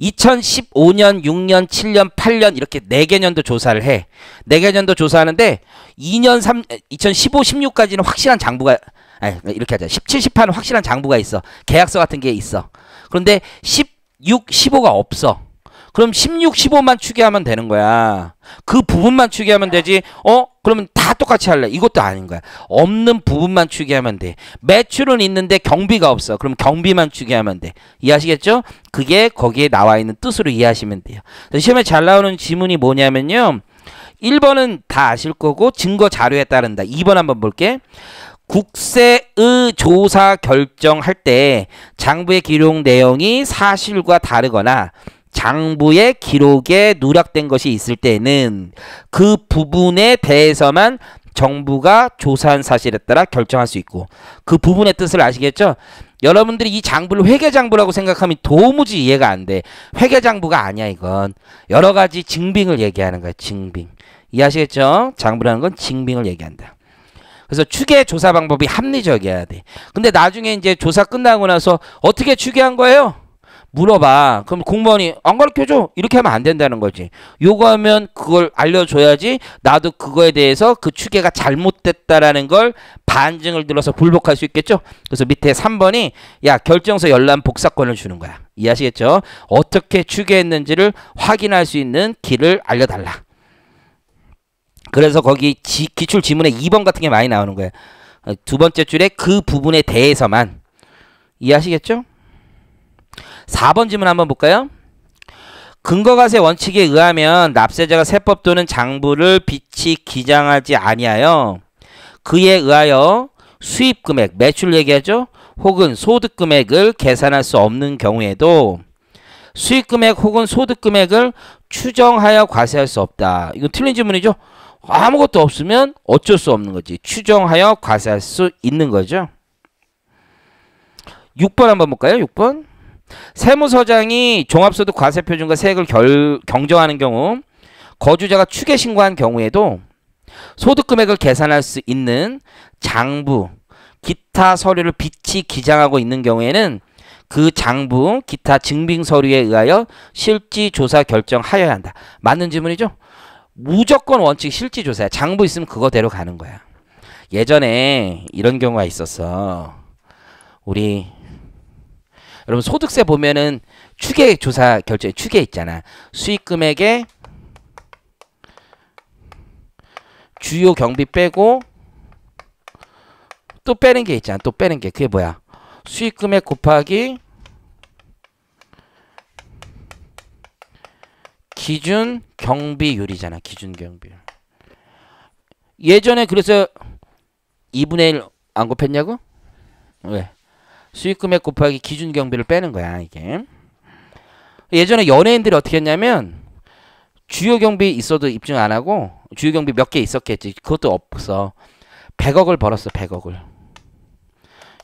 2015년, 6년, 7년, 8년 이렇게 4개 년도 조사를 해. 4개 년도 조사하는데 2년 3 2015, 16까지는 확실한 장부가 아니, 이렇게 하자. 17, 18은 확실한 장부가 있어. 계약서 같은 게 있어. 그런데 16, 15가 없어. 그럼 16, 15만 추계하면 되는 거야. 그 부분만 추계하면 되지. 어? 그러면 다 똑같이 할래. 이것도 아닌 거야. 없는 부분만 추계하면 돼. 매출은 있는데 경비가 없어. 그럼 경비만 추계하면 돼. 이해하시겠죠? 그게 거기에 나와 있는 뜻으로 이해하시면 돼요. 시험에 잘 나오는 지문이 뭐냐면요. 1번은 다 아실 거고 증거 자료에 따른다. 2번 한번 볼게. 국세의 조사 결정할 때 장부에 기록 내용이 사실과 다르거나 장부의 기록에 누락된 것이 있을 때는 그 부분에 대해서만 정부가 조사한 사실에 따라 결정할 수 있고 그 부분의 뜻을 아시겠죠? 여러분들이 이 장부를 회계장부라고 생각하면 도무지 이해가 안 돼. 회계장부가 아니야 이건. 여러 가지 증빙을 얘기하는 거야. 증빙. 이해하시겠죠? 장부라는 건 증빙을 얘기한다. 그래서 추계 조사 방법이 합리적이어야 돼. 근데 나중에 이제 조사 끝나고 나서 어떻게 추계한 거예요? 물어봐. 그럼 공무원이 안 가르쳐줘. 이렇게 하면 안 된다는 거지. 요거하면 그걸 알려줘야지 나도 그거에 대해서 그 추계가 잘못됐다라는 걸 반증을 들어서 불복할 수 있겠죠. 그래서 밑에 3번이 야 결정서 열람 복사권을 주는 거야. 이해하시겠죠? 어떻게 추계했는지를 확인할 수 있는 길을 알려달라. 그래서 거기 지, 기출 지문에 2번 같은 게 많이 나오는 거예요. 두 번째 줄에 그 부분에 대해서만 이해하시겠죠? 4번 질문 한번 볼까요? 근거가세 원칙에 의하면 납세자가 세법 또는 장부를 빚이 기장하지 아니하여 그에 의하여 수입금액, 매출 얘기하죠? 혹은 소득금액을 계산할 수 없는 경우에도 수익금액 혹은 소득금액을 추정하여 과세할 수 없다. 이거 틀린 질문이죠? 아무것도 없으면 어쩔 수 없는 거지. 추정하여 과세할 수 있는 거죠. 6번 한번 볼까요? 6번. 세무서장이 종합소득 과세표준과 세액을 결, 경정하는 경우 거주자가 추계 신고한 경우에도 소득금액을 계산할 수 있는 장부, 기타 서류를 빛이 기장하고 있는 경우에는 그 장부, 기타 증빙 서류에 의하여 실지조사 결정하여야 한다. 맞는 질문이죠? 무조건 원칙 실지조사야. 장부 있으면 그거대로 가는 거야. 예전에 이런 경우가 있었어. 우리 여러분 소득세 보면은 추계 조사 결제 추계 있잖아. 수익금액에 주요 경비 빼고 또 빼는 게 있잖아. 또 빼는 게 그게 뭐야? 수익금액 곱하기 기준 경비율이잖아. 기준 경비율. 예전에 그래서 2분의 1 안 곱했냐고? 왜? 수익금액 곱하기 기준 경비를 빼는 거야 이게 예전에 연예인들이 어떻게 했냐면 주요 경비 있어도 입증 안 하고 주요 경비 몇 개 있었겠지 그것도 없어 100억을 벌었어 100억을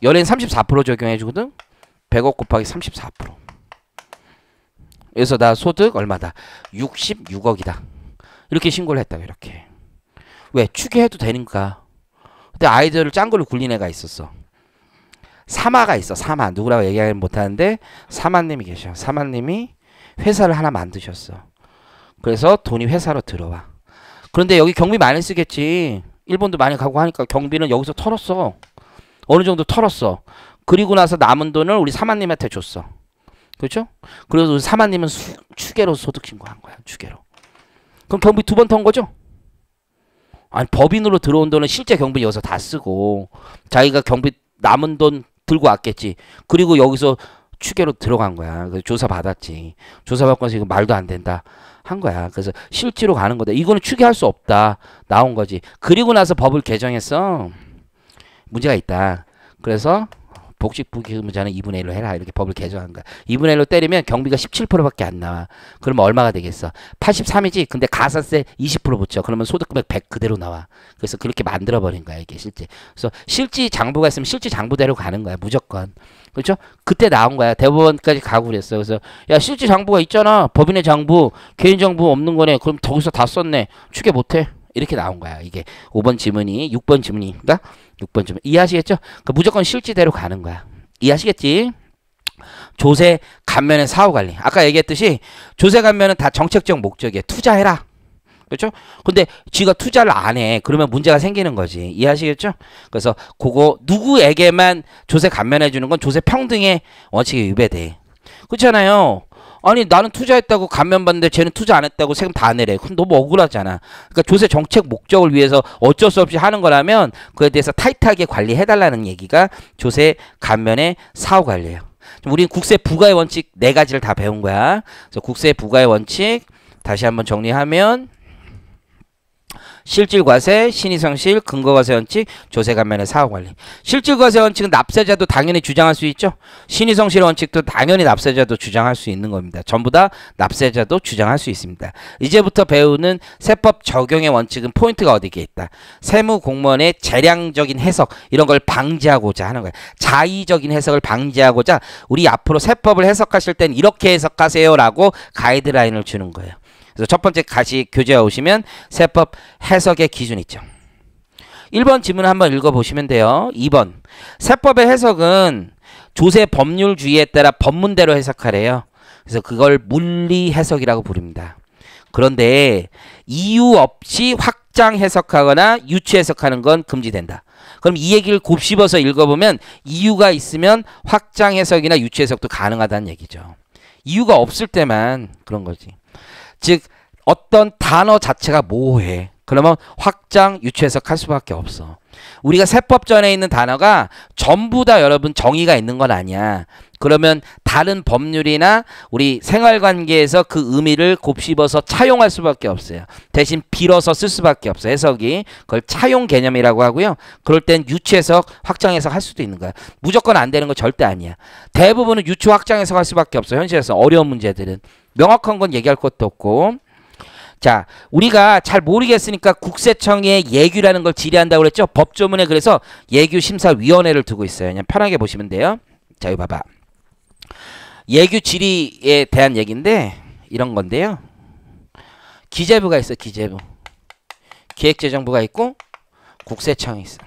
연예인 34% 적용해 주거든 100억 곱하기 34% 그래서 나 소득 얼마다 66억이다 이렇게 신고를 했다 고 이렇게 왜 추계해도 되니까 근데 아이들을 짠 걸로 굴린 애가 있었어 사마가 있어. 사마. 누구라고 얘기하지 못하는데 사마님이 계셔. 사마님이 회사를 하나 만드셨어. 그래서 돈이 회사로 들어와. 그런데 여기 경비 많이 쓰겠지. 일본도 많이 가고 하니까 경비는 여기서 털었어. 어느 정도 털었어. 그리고 나서 남은 돈을 우리 사마님한테 줬어. 그렇죠? 그래서 사마님은 수, 추계로 소득 신고한 거야. 추계로. 그럼 경비 두 번 턴 거죠? 아니 법인으로 들어온 돈은 실제 경비 여기서 다 쓰고 자기가 경비 남은 돈 들고 왔겠지. 그리고 여기서 추계로 들어간 거야. 조사 받았지. 조사 받고서 이거 말도 안 된다 한 거야. 그래서 실제로 가는 거다. 이거는 추계할 수 없다 나온 거지. 그리고 나서 법을 개정해서 문제가 있다. 그래서 복직부 근무자는 2분의 1로 해라 이렇게 법을 개정한 거야. 2분의 1로 때리면 경비가 17%밖에 안 나와. 그러면 얼마가 되겠어? 83이지. 근데 가사세20% 붙여. 그러면 소득금액 100 그대로 나와. 그래서 그렇게 만들어 버린 거야 이게 실제. 그래서 실지 장부가 있으면 실지 장부대로 가는 거야 무조건. 그렇죠? 그때 나온 거야. 대법원까지 가고 그랬어. 그래서 야 실지 장부가 있잖아. 법인의 장부, 개인 장부 없는 거네. 그럼 거기서 다 썼네. 추계 못해. 이렇게 나온 거야. 이게 5번 지문이 6번 지문이니까 6번 지문. 이해하시겠죠? 그러니까 무조건 실지대로 가는 거야. 이해하시겠지? 조세 감면의 사후 관리. 아까 얘기했듯이 조세 감면은 다 정책적 목적에 투자해라. 그렇죠? 근데 지가 투자를 안 해. 그러면 문제가 생기는 거지. 이해하시겠죠? 그래서 그거 누구에게만 조세 감면해 주는 건 조세 평등의 원칙에 위배돼. 그렇잖아요. 아니 나는 투자했다고 감면받는데 쟤는 투자 안 했다고 세금 다 내래. 그럼 너무 억울하잖아. 그러니까 조세 정책 목적을 위해서 어쩔 수 없이 하는 거라면 그에 대해서 타이트하게 관리해달라는 얘기가 조세 감면의 사후 관리예요. 우리는 국세 부과의 원칙 네 가지를 다 배운 거야. 그래서 국세 부과의 원칙 다시 한번 정리하면 실질과세, 신의성실, 근거과세 원칙, 조세감면의 사후관리. 실질과세 원칙은 납세자도 당연히 주장할 수 있죠. 신의성실 원칙도 당연히 납세자도 주장할 수 있는 겁니다. 전부 다 납세자도 주장할 수 있습니다. 이제부터 배우는 세법 적용의 원칙은 포인트가 어디에 있다. 세무 공무원의 재량적인 해석 이런 걸 방지하고자 하는 거예요. 자의적인 해석을 방지하고자 우리 앞으로 세법을 해석하실 땐 이렇게 해석하세요라고 가이드라인을 주는 거예요. 그래서 첫 번째 가시 교재 에 오시면 세법 해석의 기준 있죠. 1번 지문 한번 읽어보시면 돼요. 2번 세법의 해석은 조세 법률주의에 따라 법문대로 해석하래요. 그래서 그걸 물리 해석이라고 부릅니다. 그런데 이유 없이 확장 해석하거나 유추 해석하는 건 금지된다. 그럼 이 얘기를 곱씹어서 읽어보면 이유가 있으면 확장 해석이나 유추 해석도 가능하다는 얘기죠. 이유가 없을 때만 그런 거지. 즉 어떤 단어 자체가 모호해. 그러면 확장 유추해석할 수밖에 없어. 우리가 세법전에 있는 단어가 전부 다 여러분 정의가 있는 건 아니야. 그러면 다른 법률이나 우리 생활관계에서 그 의미를 곱씹어서 차용할 수밖에 없어요. 대신 빌어서 쓸 수밖에 없어 해석이 그걸 차용 개념이라고 하고요. 그럴 땐 유추해석, 확장해석 할 수도 있는 거야. 무조건 안 되는 거 절대 아니야. 대부분은 유추, 확장해석 할 수밖에 없어 현실에서 어려운 문제들은. 명확한 건 얘기할 것도 없고 자 우리가 잘 모르겠으니까 국세청에 예규라는 걸 질의한다고 그랬죠 법조문에 그래서 예규심사위원회를 두고 있어요 그냥 편하게 보시면 돼요 자 이거 봐봐 예규 질의에 대한 얘기인데 이런 건데요 기재부가 있어 기재부 기획재정부가 있고 국세청이 있어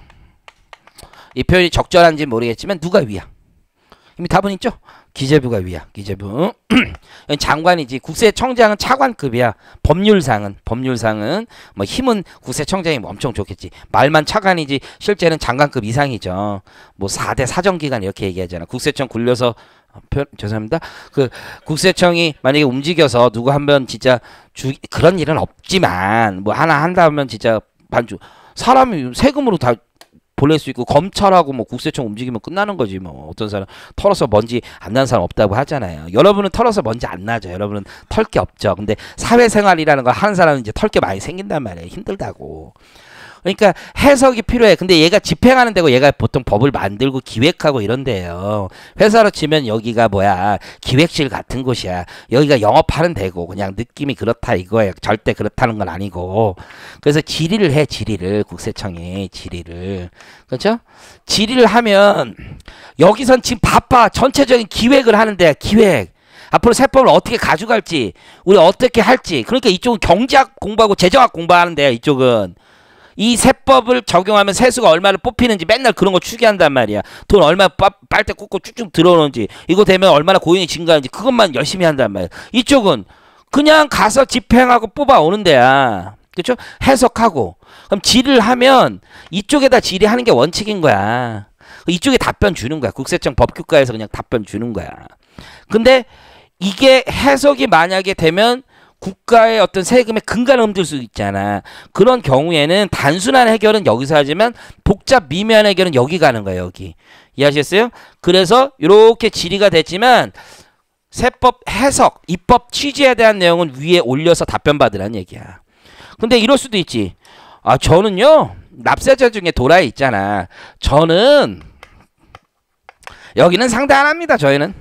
이 표현이 적절한지 모르겠지만 누가 위야 이미 답은 있죠 기재부가 위야. 기재부. 장관이지. 국세청장은 차관급이야. 법률상은 법률상은 뭐 힘은 국세청장이 뭐 엄청 좋겠지. 말만 차관이지 실제는 장관급 이상이죠. 뭐 4대 사정기관 이렇게 얘기하잖아. 국세청 굴려서 어, 표, 죄송합니다. 그 국세청이 만약에 움직여서 누구 한번 진짜 주 그런 일은 없지만 뭐 하나 한다면 진짜 반주 사람이 세금으로 다 보낼 수 있고 검찰하고 뭐 국세청 움직이면 끝나는 거지 뭐 어떤 사람 털어서 먼지 안 난 사람 없다고 하잖아요. 여러분은 털어서 먼지 안 나죠. 여러분은 털 게 없죠. 근데 사회생활이라는 걸 하는 사람은 이제 털 게 많이 생긴단 말이에요. 힘들다고. 그러니까 해석이 필요해. 근데 얘가 집행하는 데고 얘가 보통 법을 만들고 기획하고 이런 데예요. 회사로 치면 여기가 뭐야 기획실 같은 곳이야. 여기가 영업하는 데고 그냥 느낌이 그렇다 이거예요. 절대 그렇다는 건 아니고. 그래서 질의를 해 질의를 국세청에 질의를 그렇죠? 질의를 하면 여기선 지금 바빠 전체적인 기획을 하는데 기획. 앞으로 세법을 어떻게 가져갈지 우리 어떻게 할지 그러니까 이쪽은 경제학 공부하고 재정학 공부하는데 이쪽은 이 세법을 적용하면 세수가 얼마를 뽑히는지 맨날 그런 거 추계한단 말이야. 돈 얼마 빨대 꽂고 쭉쭉 들어오는지 이거 되면 얼마나 고용이 증가하는지 그것만 열심히 한단 말이야. 이쪽은 그냥 가서 집행하고 뽑아오는 데야. 그렇죠? 해석하고 그럼 질을 하면 이쪽에다 질의 하는 게 원칙인 거야. 이쪽에 답변 주는 거야. 국세청 법규과에서 그냥 답변 주는 거야. 근데 이게 해석이 만약에 되면 국가의 어떤 세금의 근간을 흔들 수 있잖아. 그런 경우에는 단순한 해결은 여기서 하지만 복잡 미묘한 해결은 여기 가는 거예요. 여기. 이해하셨어요? 그래서 이렇게 질의가 됐지만 세법 해석, 입법 취지에 대한 내용은 위에 올려서 답변 받으라는 얘기야. 근데 이럴 수도 있지. 아 저는요 납세자 중에 도라이 있잖아. 저는 여기는 상대 안 합니다. 저희는.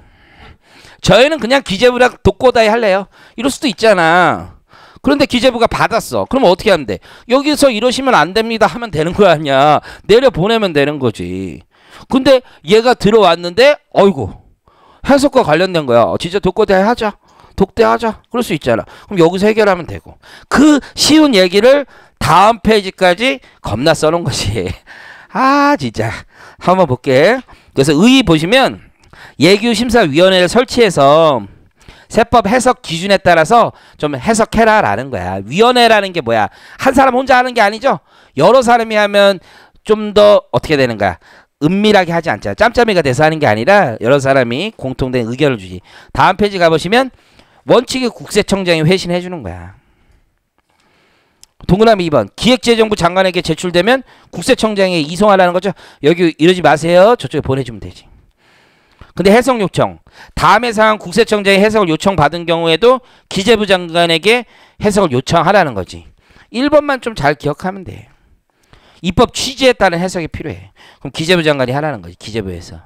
저희는 그냥 기재부랑 독고다이 할래요. 이럴 수도 있잖아. 그런데 기재부가 받았어. 그럼 어떻게 하면 돼? 여기서 이러시면 안 됩니다 하면 되는 거 아니야. 내려보내면 되는 거지. 근데 얘가 들어왔는데 어이구 해석과 관련된 거야. 어, 진짜 독고다이 하자. 독대하자. 그럴 수 있잖아. 그럼 여기서 해결하면 되고. 그 쉬운 얘기를 다음 페이지까지 겁나 써놓은 것이. 아 진짜. 한번 볼게. 그래서 의 보시면 예규심사위원회를 설치해서 세법 해석 기준에 따라서 좀 해석해라 라는 거야. 위원회라는 게 뭐야? 한 사람 혼자 하는 게 아니죠? 여러 사람이 하면 좀 더 어떻게 되는 거야? 은밀하게 하지 않잖 짬짬이가 돼서 하는 게 아니라 여러 사람이 공통된 의견을 주지. 다음 페이지 가보시면 원칙이 국세청장이 회신해 주는 거야. 동그라미 2번 기획재정부 장관에게 제출되면 국세청장에 이송하라는 거죠. 여기 이러지 마세요. 저쪽에 보내주면 되지. 근데 해석 요청. 다음에 상한 국세청장이 해석을 요청받은 경우에도 기재부 장관에게 해석을 요청하라는 거지. 1번만 좀 잘 기억하면 돼. 입법 취지에 따른 해석이 필요해. 그럼 기재부 장관이 하라는 거지. 기재부에서.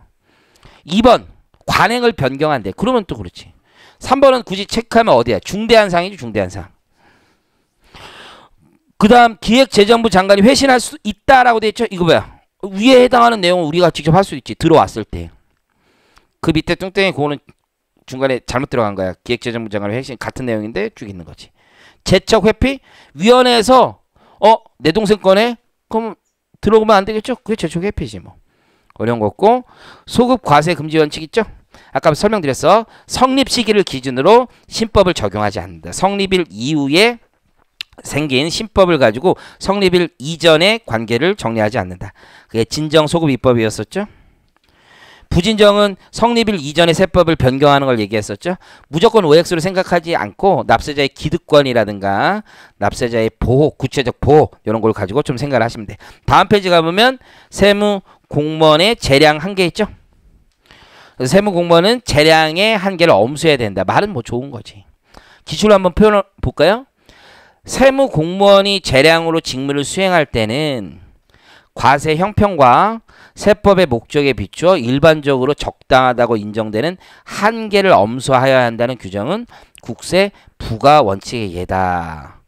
2번. 관행을 변경한대. 그러면 또 그렇지. 3번은 굳이 체크하면 어디야? 중대한 상이지 중대한 상. 그 다음 기획재정부 장관이 회신할 수 있다라고 돼 있죠? 이거 뭐야? 위에 해당하는 내용을 우리가 직접 할 수 있지. 들어왔을 때. 그 밑에 뚱땡이 그거는 중간에 잘못 들어간 거야. 기획재정부 장관의 핵심 같은 내용인데 쭉 있는 거지. 재척 회피 위원회에서 어내 동생 건네 그럼 들어오면 안 되겠죠? 그게 재척 회피지 뭐. 어려운 거 없고 소급 과세 금지 원칙 있죠? 아까 설명드렸어. 성립 시기를 기준으로 신법을 적용하지 않는다. 성립일 이후에 생긴 신법을 가지고 성립일 이전의 관계를 정리하지 않는다. 그게 진정 소급 입법이었었죠. 부진정은 성립일 이전의 세법을 변경하는 걸 얘기했었죠. 무조건 OX로 생각하지 않고 납세자의 기득권이라든가 납세자의 보호, 구체적 보호 이런 걸 가지고 좀 생각을 하시면 돼. 요 다음 페이지 가보면 세무 공무원의 재량 한계 있죠. 세무 공무원은 재량의 한계를 엄수해야 된다. 말은 뭐 좋은 거지. 기출로 한번 표현을 볼까요? 세무 공무원이 재량으로 직무를 수행할 때는 과세 형평과 세법의 목적에 비추어 일반적으로 적당하다고 인정되는 한계를 엄수하여야 한다는 규정은 국세 부가 원칙의 예다.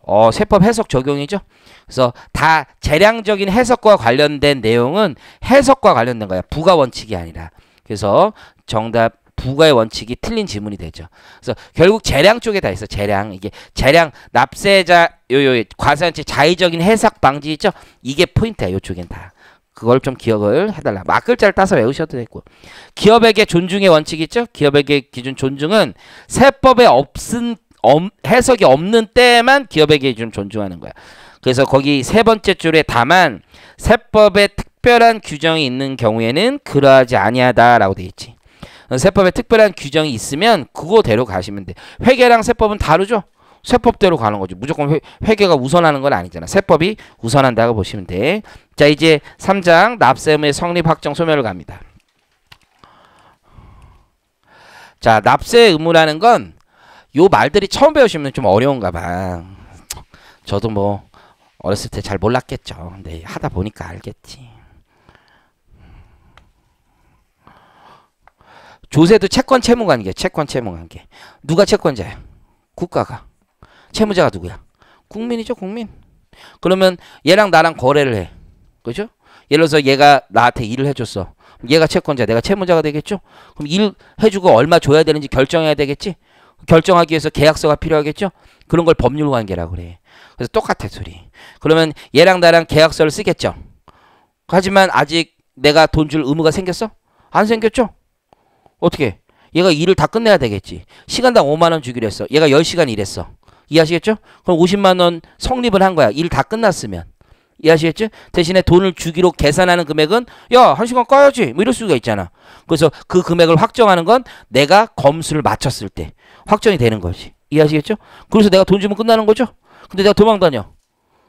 어, 세법 해석 적용이죠. 그래서 다 재량적인 해석과 관련된 내용은 해석과 관련된 거야. 부가 원칙이 아니라. 그래서 정답 부가의 원칙이 틀린 질문이 되죠. 그래서 결국 재량 쪽에 다 있어. 재량 이게 재량 납세자 요요 과세한치 자의적인 해석 방지 있죠. 이게 포인트야. 요쪽엔 다. 그걸 좀 기억을 해달라. 막글자를 따서 외우셔도 되고 기업에게 존중의 원칙이 있죠. 기업에게 기준 존중은 세법에 없은 엄, 해석이 없는 때만 에 기업에게 기준 존중하는 거야. 그래서 거기 세 번째 줄에 다만 세법에 특별한 규정이 있는 경우에는 그러하지 아니하다라고 돼 있지. 어, 세법에 특별한 규정이 있으면 그거대로 가시면 돼. 회계랑 세법은 다르죠. 세법대로 가는 거죠. 무조건 회, 회계가 우선하는 건 아니잖아. 세법이 우선한다고 보시면 돼. 자, 이제 3장 납세의무의 성립 확정 소멸을 갑니다. 자, 납세 의무라는 건 요 말들이 처음 배우시면 좀 어려운가 봐. 저도 뭐 어렸을 때 잘 몰랐겠죠. 근데 하다 보니까 알겠지. 조세도 채권 채무 관계, 채권 채무 관계. 누가 채권자야? 국가가. 채무자가 누구야? 국민이죠, 국민. 그러면 얘랑 나랑 거래를 해. 그죠? 예를 들어서 얘가 나한테 일을 해줬어. 얘가 채권자, 내가 채무자가 되겠죠? 그럼 일 해주고 얼마 줘야 되는지 결정해야 되겠지? 결정하기 위해서 계약서가 필요하겠죠? 그런 걸 법률 관계라고 그래. 그래서 똑같아, 둘이. 그러면 얘랑 나랑 계약서를 쓰겠죠? 하지만 아직 내가 돈 줄 의무가 생겼어? 안 생겼죠? 어떻게? 얘가 일을 다 끝내야 되겠지. 시간당 5만원 주기로 했어. 얘가 10시간 일했어. 이해하시겠죠? 그럼 50만 원 성립을 한 거야. 일 다 끝났으면. 이해하시겠죠? 대신에 돈을 주기로 계산하는 금액은 야, 한 시간 까야지. 뭐 이럴 수가 있잖아. 그래서 그 금액을 확정하는 건 내가 검수를 마쳤을때 확정이 되는 거지. 이해하시겠죠? 그래서 내가 돈 주면 끝나는 거죠? 근데 내가 도망 다녀.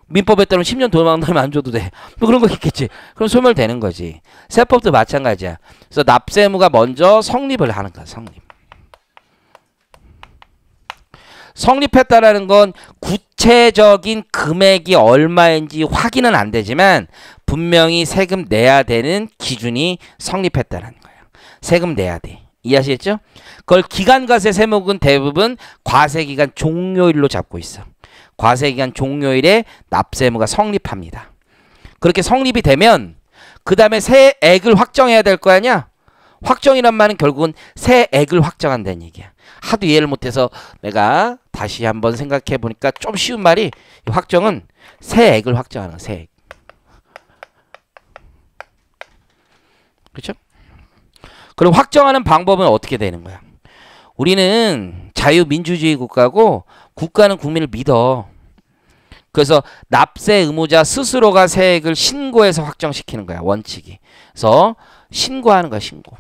민법에 따르면 10년 도망 다니면 안 줘도 돼. 뭐 그런 거 있겠지. 그럼 소멸되는 거지. 세법도 마찬가지야. 그래서 납세무가 먼저 성립을 하는 거야, 성립. 성립했다라는 건 구체적인 금액이 얼마인지 확인은 안 되지만 분명히 세금 내야 되는 기준이 성립했다라는 거예요. 세금 내야 돼. 이해하시겠죠? 그걸 기간과세 세목은 대부분 과세기간 종료일로 잡고 있어. 과세기간 종료일에 납세무가 성립합니다. 그렇게 성립이 되면 그 다음에 세액을 확정해야 될 거 아니야? 확정이란 말은 결국은 세액을 확정한다는 얘기야. 하도 이해를 못해서 내가 다시 한번 생각해 보니까 좀 쉬운 말이 확정은 새액을 확정하는 새액 그렇죠? 그럼 확정하는 방법은 어떻게 되는 거야? 우리는 자유민주주의 국가고 국가는 국민을 믿어. 그래서 납세 의무자 스스로가 세액을 신고해서 확정시키는 거야 원칙이. 그래서 신고하는 거야 신고.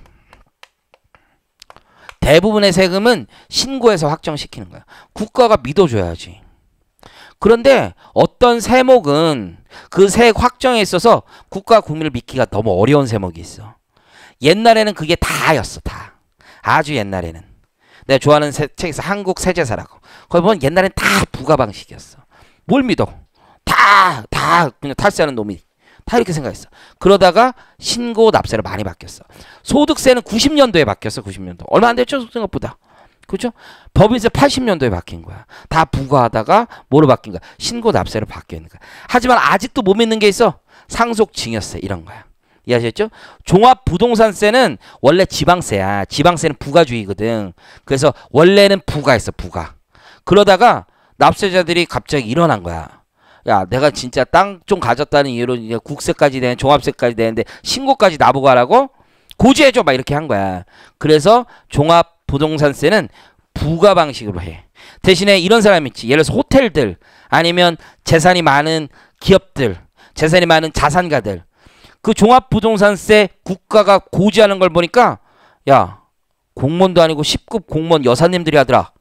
대부분의 세금은 신고해서 확정시키는 거야. 국가가 믿어줘야지. 그런데 어떤 세목은 그 세액 확정에 있어서 국가 국민을 믿기가 너무 어려운 세목이 있어. 옛날에는 그게 다였어, 다. 아주 옛날에는. 내가 좋아하는 세, 책에서 한국 세제사라고. 거기 보면 옛날엔 다 부가 방식이었어. 뭘 믿어? 다, 다 그냥 탈세하는 놈이 다 이렇게 생각했어. 그러다가 신고 납세로 많이 바뀌었어. 소득세는 90년도에 바뀌었어. 90년도. 얼마 안 됐죠? 생각보다. 그죠? 법인세 80년도에 바뀐 거야. 다 부과하다가 뭐로 바뀐 거야? 신고 납세로 바뀌는 거야. 하지만 아직도 못 믿는 게 있어. 상속증여세 이런 거야. 이해하셨죠? 종합부동산세는 원래 지방세야. 지방세는 부가주의거든. 그래서 원래는 부가했어. 부가. 그러다가 납세자들이 갑자기 일어난 거야. 야 내가 진짜 땅 좀 가졌다는 이유로 이제 국세까지 내는 종합세까지 내는데 신고까지 나보고 하라고 고지해줘 막 이렇게 한 거야. 그래서 종합 부동산세는 부가 방식으로 해. 대신에 이런 사람이 있지. 예를 들어서 호텔들 아니면 재산이 많은 기업들, 재산이 많은 자산가들. 그 종합부동산세 국가가 고지하는 걸 보니까 야 공무원도 아니고 10급 공무원 여사님들이 하더라.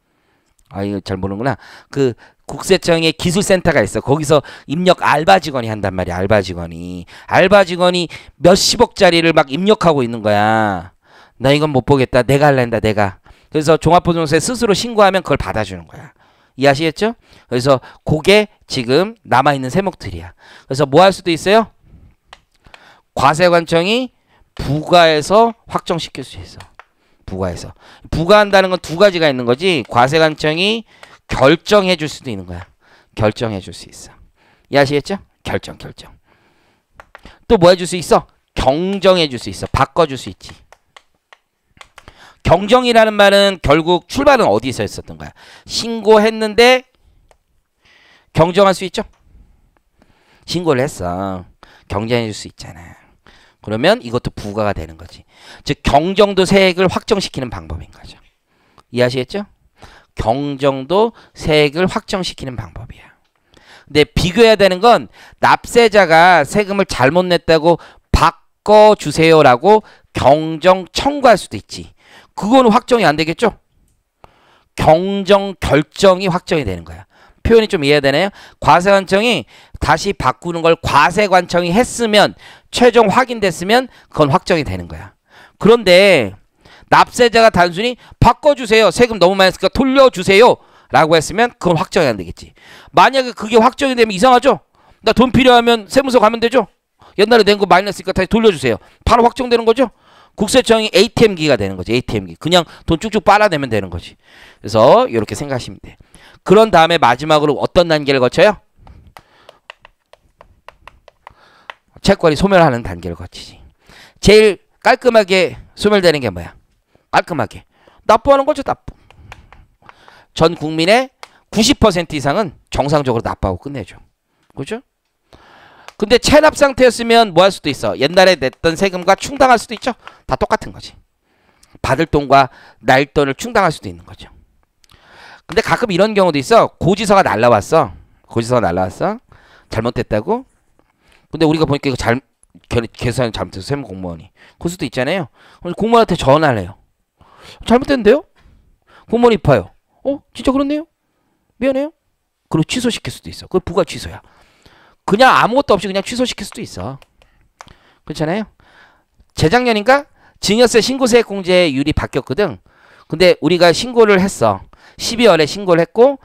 아 이거 잘 모르는구나. 그 국세청에 기술센터가 있어. 거기서 입력 알바 직원이 한단 말이야. 알바 직원이. 알바 직원이 몇십억짜리를 막 입력하고 있는 거야. 나 이건 못 보겠다. 내가 할란다. 내가. 그래서 종합보증세 소 스스로 신고하면 그걸 받아주는 거야. 이해하시겠죠? 그래서 그게 지금 남아있는 세목들이야. 그래서 뭐 할 수도 있어요? 과세관청이 부과해서 확정시킬 수 있어. 부과해서. 부과한다는 건 두 가지가 있는 거지. 과세관청이 결정해 줄 수도 있는 거야. 결정해 줄 수 있어. 이해하시겠죠? 결정, 결정. 또 뭐 해 줄 수 있어? 경정해 줄 수 있어. 바꿔줄 수 있지. 경정이라는 말은 결국 출발은 어디서 했었던 거야? 신고했는데 경정할 수 있죠? 신고를 했어. 경쟁해 줄 수 있잖아. 그러면 이것도 부과가 되는 거지. 즉 경정도 세액을 확정시키는 방법인 거죠. 이해하시겠죠? 경정도 세액을 확정시키는 방법이야. 근데 비교해야 되는 건 납세자가 세금을 잘못 냈다고 바꿔주세요라고 경정 청구할 수도 있지. 그건 확정이 안 되겠죠? 경정 결정이 확정이 되는 거야. 표현이 좀 이해가 되나요? 과세관청이 다시 바꾸는 걸 과세관청이 했으면 최종 확인됐으면 그건 확정이 되는 거야. 그런데 납세자가 단순히 바꿔주세요. 세금 너무 많이 쓰니까 돌려주세요. 라고 했으면 그건 확정이 안 되겠지. 만약에 그게 확정이 되면 이상하죠? 나 돈 필요하면 세무서 가면 되죠? 옛날에 낸거 마이너스니까 다시 돌려주세요. 바로 확정되는 거죠? 국세청이 ATM기가 되는 거지. ATM기. 그냥 돈 쭉쭉 빨아내면 되는 거지. 그래서 이렇게 생각하시면 돼. 그런 다음에 마지막으로 어떤 단계를 거쳐요? 채권이 소멸하는 단계를 거치지. 제일 깔끔하게 소멸되는 게 뭐야? 깔끔하게 납부하는 거죠 납부 전 국민의 90% 이상은 정상적으로 납부하고 끝내죠 그죠? 근데 체납 상태였으면 뭐 할 수도 있어 옛날에 냈던 세금과 충당할 수도 있죠 다 똑같은 거지 받을 돈과 날 돈을 충당할 수도 있는 거죠 근데 가끔 이런 경우도 있어 고지서가 날라왔어 고지서가 날라왔어 잘못됐다고 근데 우리가 보니까 이거 잘 계산을 잘못해서 세무공무원이 그럴 수도 있잖아요 그럼 공무원한테 전화를 해요 잘못됐는데요? 공무원 입하요. 어? 진짜 그렇네요? 미안해요? 그리고 취소시킬 수도 있어. 그 부가 취소야. 그냥 아무것도 없이 그냥 취소시킬 수도 있어. 그렇잖아요? 재작년인가? 증여세 신고세 공제율이 바뀌었거든. 근데 우리가 신고를 했어. 12월에 신고를 했고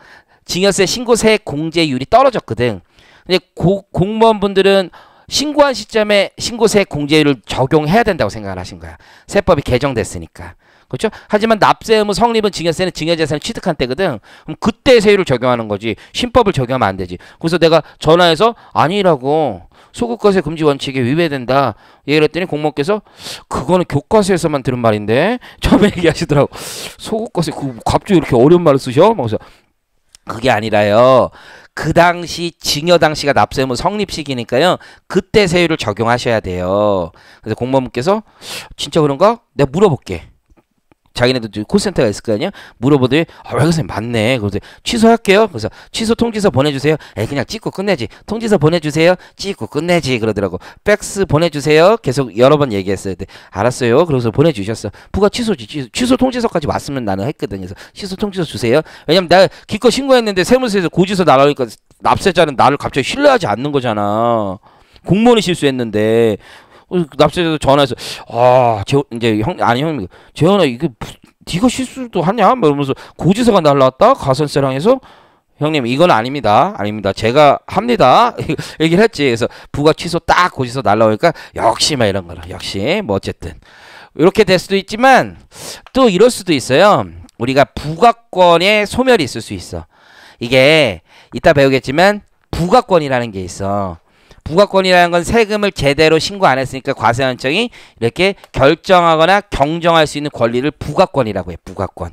증여세 신고세 공제율이 떨어졌거든. 근데 고, 공무원분들은 신고한 시점에 신고세 공제율을 적용해야 된다고 생각을 하신 거야. 세법이 개정됐으니까. 그렇죠? 하지만 납세 의무 성립은 증여세는 증여재산을 취득한 때거든. 그럼 그때 세율을 적용하는 거지. 신법을 적용하면 안 되지. 그래서 내가 전화해서 아니라고 소급과세 금지 원칙에 위배된다. 얘기를 했더니 공무원께서 그거는 교과서에서만 들은 말인데 처음에 얘기하시더라고. 소급과세그 갑자기 이렇게 어려운 말을 쓰셔? 그래서 그게 아니라요. 그 당시 증여 당시가 납세 의무 성립 시기니까요. 그때 세율을 적용하셔야 돼요. 그래서 공무원께서 진짜 그런가? 내가 물어볼게. 자기네도 콜센터가 있을 거 아니야? 물어보더니 아, 왜그교사님 맞네. 그래서 취소할게요. 그래서 취소 통지서 보내주세요. 에 그냥 찍고 끝내지. 통지서 보내주세요. 찍고 끝내지. 그러더라고. 백스 보내주세요. 계속 여러 번 얘기했어요. 근데 알았어요. 그래서 보내주셨어. 부가 취소지. 취소, 취소 통지서까지 왔으면 나는 했거든. 그래서 취소 통지서 주세요. 왜냐면 내가 기껏 신고했는데 세무서에서 고지서 나가니까 납세자는 나를 갑자기 신뢰하지 않는 거잖아. 공무원이 실수했는데 어, 그 납세자도 전화해서 아, 재 이제 형 아니 형 재현아 이거 네가 실수도 하냐? 이러면서 고지서가 날라왔다. 가산세랑해서 형님 이건 아닙니다. 아닙니다. 제가 합니다. 얘기를 했지. 그래서 부가 취소 딱 고지서 날라오니까 역시 막 이런 거라. 역시 뭐 어쨌든 이렇게 될 수도 있지만 또 이럴 수도 있어요. 우리가 부가권에 소멸이 있을 수 있어. 이게 이따 배우겠지만 부가권이라는 게 있어. 부가권이라는 건 세금을 제대로 신고 안 했으니까 과세현청이 이렇게 결정하거나 경정할 수 있는 권리를 부가권이라고 해. 부가권.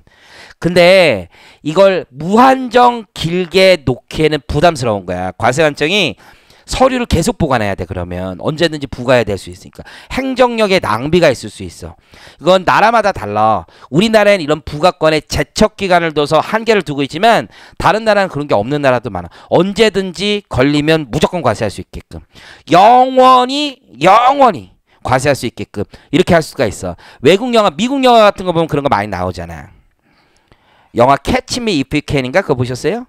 근데 이걸 무한정 길게 놓기에는 부담스러운 거야. 과세현청이 서류를 계속 보관해야 돼 그러면 언제든지 부과해야 될 수 있으니까 행정력의 낭비가 있을 수 있어 그건 나라마다 달라 우리나라엔 이런 부가권에 제척 기간을 둬서 한계를 두고 있지만 다른 나라는 그런 게 없는 나라도 많아 언제든지 걸리면 무조건 과세할 수 있게끔 영원히 영원히 과세할 수 있게끔 이렇게 할 수가 있어 외국 영화 미국 영화 같은 거 보면 그런 거 많이 나오잖아 영화 캐치미 이프 캔인가 그거 보셨어요?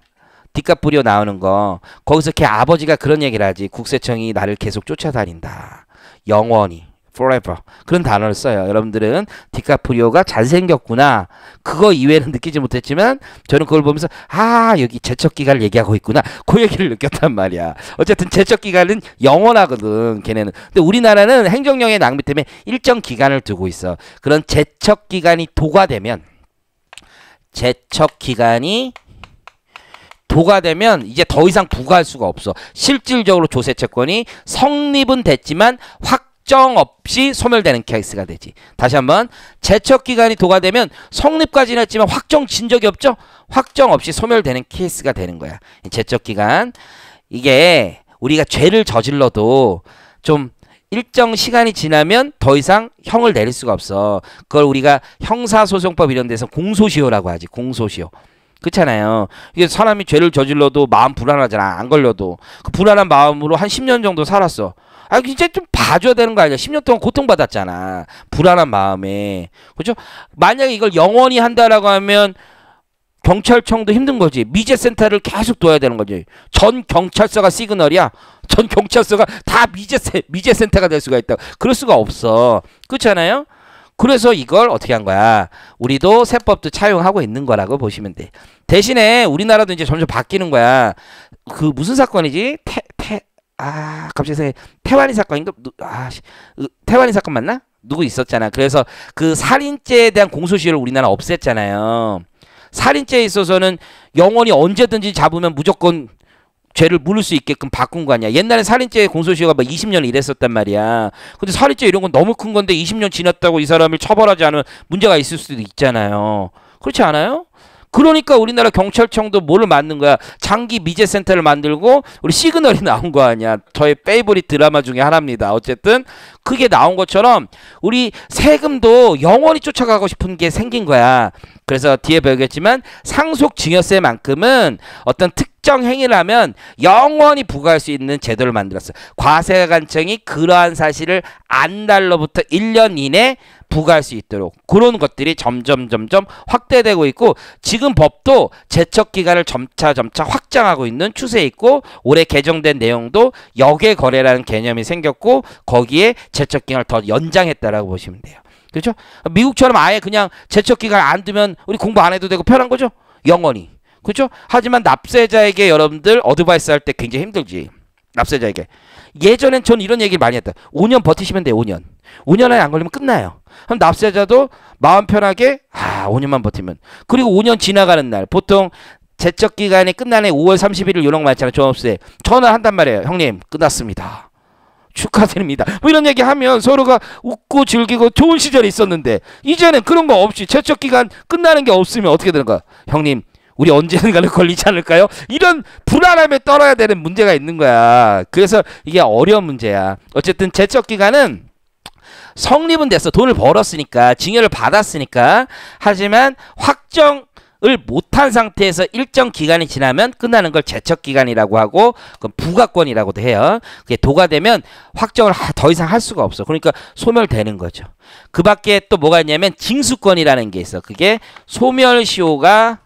디카프리오 나오는 거 거기서 걔 아버지가 그런 얘기를 하지 국세청이 나를 계속 쫓아다닌다 영원히 forever 그런 단어를 써요 여러분들은 디카프리오가 잘생겼구나 그거 이외에는 느끼지 못했지만 저는 그걸 보면서 아 여기 제척기간을 얘기하고 있구나 그 얘기를 느꼈단 말이야 어쨌든 제척기간은 영원하거든 걔네는 근데 우리나라는 행정령의 낭비 때문에 일정 기간을 두고 있어 그런 제척기간이 도가 되면 제척기간이 도가 되면 이제 더 이상 부과할 수가 없어. 실질적으로 조세 채권이 성립은 됐지만 확정 없이 소멸되는 케이스가 되지. 다시 한번 제척 기간이 도가 되면 성립까지는 했지만 확정 진 적이 없죠. 확정 없이 소멸되는 케이스가 되는 거야. 제척 기간 이게 우리가 죄를 저질러도 좀 일정 시간이 지나면 더 이상 형을 내릴 수가 없어. 그걸 우리가 형사소송법 이런 데서 공소시효라고 하지. 공소시효. 그렇잖아요. 이게 사람이 죄를 저질러도 마음 불안하잖아. 안 걸려도. 그 불안한 마음으로 한 10년 정도 살았어. 아, 이제 좀 봐줘야 되는 거 아니야. 10년 동안 고통받았잖아. 불안한 마음에. 그죠? 만약에 이걸 영원히 한다라고 하면 경찰청도 힘든 거지. 미제센터를 계속 둬야 되는 거지. 전 경찰서가 시그널이야. 전 경찰서가 다 미제, 미제센터가 될 수가 있다. 그럴 수가 없어. 그렇잖아요? 그래서 이걸 어떻게 한 거야? 우리도 세법도 차용하고 있는 거라고 보시면 돼. 대신에 우리나라도 이제 점점 바뀌는 거야. 그 무슨 사건이지? 태, 태, 아, 갑자기 생각해. 태완이 사건인가? 아, 태완이 사건 맞나? 누구 있었잖아. 그래서 그 살인죄에 대한 공소시효를 우리나라 없앴잖아요. 살인죄에 있어서는 영원히 언제든지 잡으면 무조건 죄를 물을 수 있게끔 바꾼 거 아니야. 옛날에 살인죄 공소시효가 뭐 20년 이랬었단 말이야. 근데 살인죄 이런 건 너무 큰 건데 20년 지났다고 이 사람을 처벌하지 않으면 문제가 있을 수도 있잖아요. 그렇지 않아요? 그러니까 우리나라 경찰청도 뭐를 만든 거야? 장기 미제 센터를 만들고 우리 시그널이 나온 거 아니야. 저의 페이보릿 드라마 중에 하나입니다. 어쨌든 그게 나온 것처럼 우리 세금도 영원히 쫓아가고 싶은 게 생긴 거야. 그래서 뒤에 배우겠지만 상속 증여세만큼은 어떤 특정 행위를 하면 영원히 부과할 수 있는 제도를 만들었어요. 과세관청이 그러한 사실을 안달로부터 1년 이내 부과할 수 있도록 그런 것들이 점점 점점 확대되고 있고 지금 법도 제척 기간을 점차 점차 확장하고 있는 추세에 있고 올해 개정된 내용도 역외 거래라는 개념이 생겼고 거기에 제척 기간을 더 연장했다라고 보시면 돼요. 그렇죠? 미국처럼 아예 그냥 제척 기간 안 두면 우리 공부 안 해도 되고 편한 거죠? 영원히. 그렇죠? 하지만 납세자에게 여러분들 어드바이스 할 때 굉장히 힘들지. 납세자에게. 예전엔 전 이런 얘기를 많이 했다. 5년 버티시면 돼요. 5년. 5년 안에 안 걸리면 끝나요. 그럼 납세자도 마음 편하게 아 5년만 버티면 그리고 5년 지나가는 날 보통 제척 기간이 끝나는 5월 31일 요런 거많잖아요 종업세 전화 한단 말이에요. 형님 끝났습니다. 축하드립니다. 뭐 이런 얘기 하면 서로가 웃고 즐기고 좋은 시절이 있었는데 이제는 그런 거 없이 제척 기간 끝나는 게 없으면 어떻게 되는 거야? 형님 우리 언젠가 걸리지 않을까요? 이런 불안함에 떨어야 되는 문제가 있는 거야. 그래서 이게 어려운 문제야. 어쨌든 제척 기간은 성립은 됐어. 돈을 벌었으니까 증여를 받았으니까 하지만 확정 을 못한 상태에서 일정 기간이 지나면 끝나는 걸 제척기간이라고 하고 그건 부가권이라고도 해요. 그게 도가 되면 확정을 더 이상 할 수가 없어. 그러니까 소멸되는 거죠. 그 밖에 또 뭐가 있냐면 징수권이라는 게 있어. 그게 소멸시효가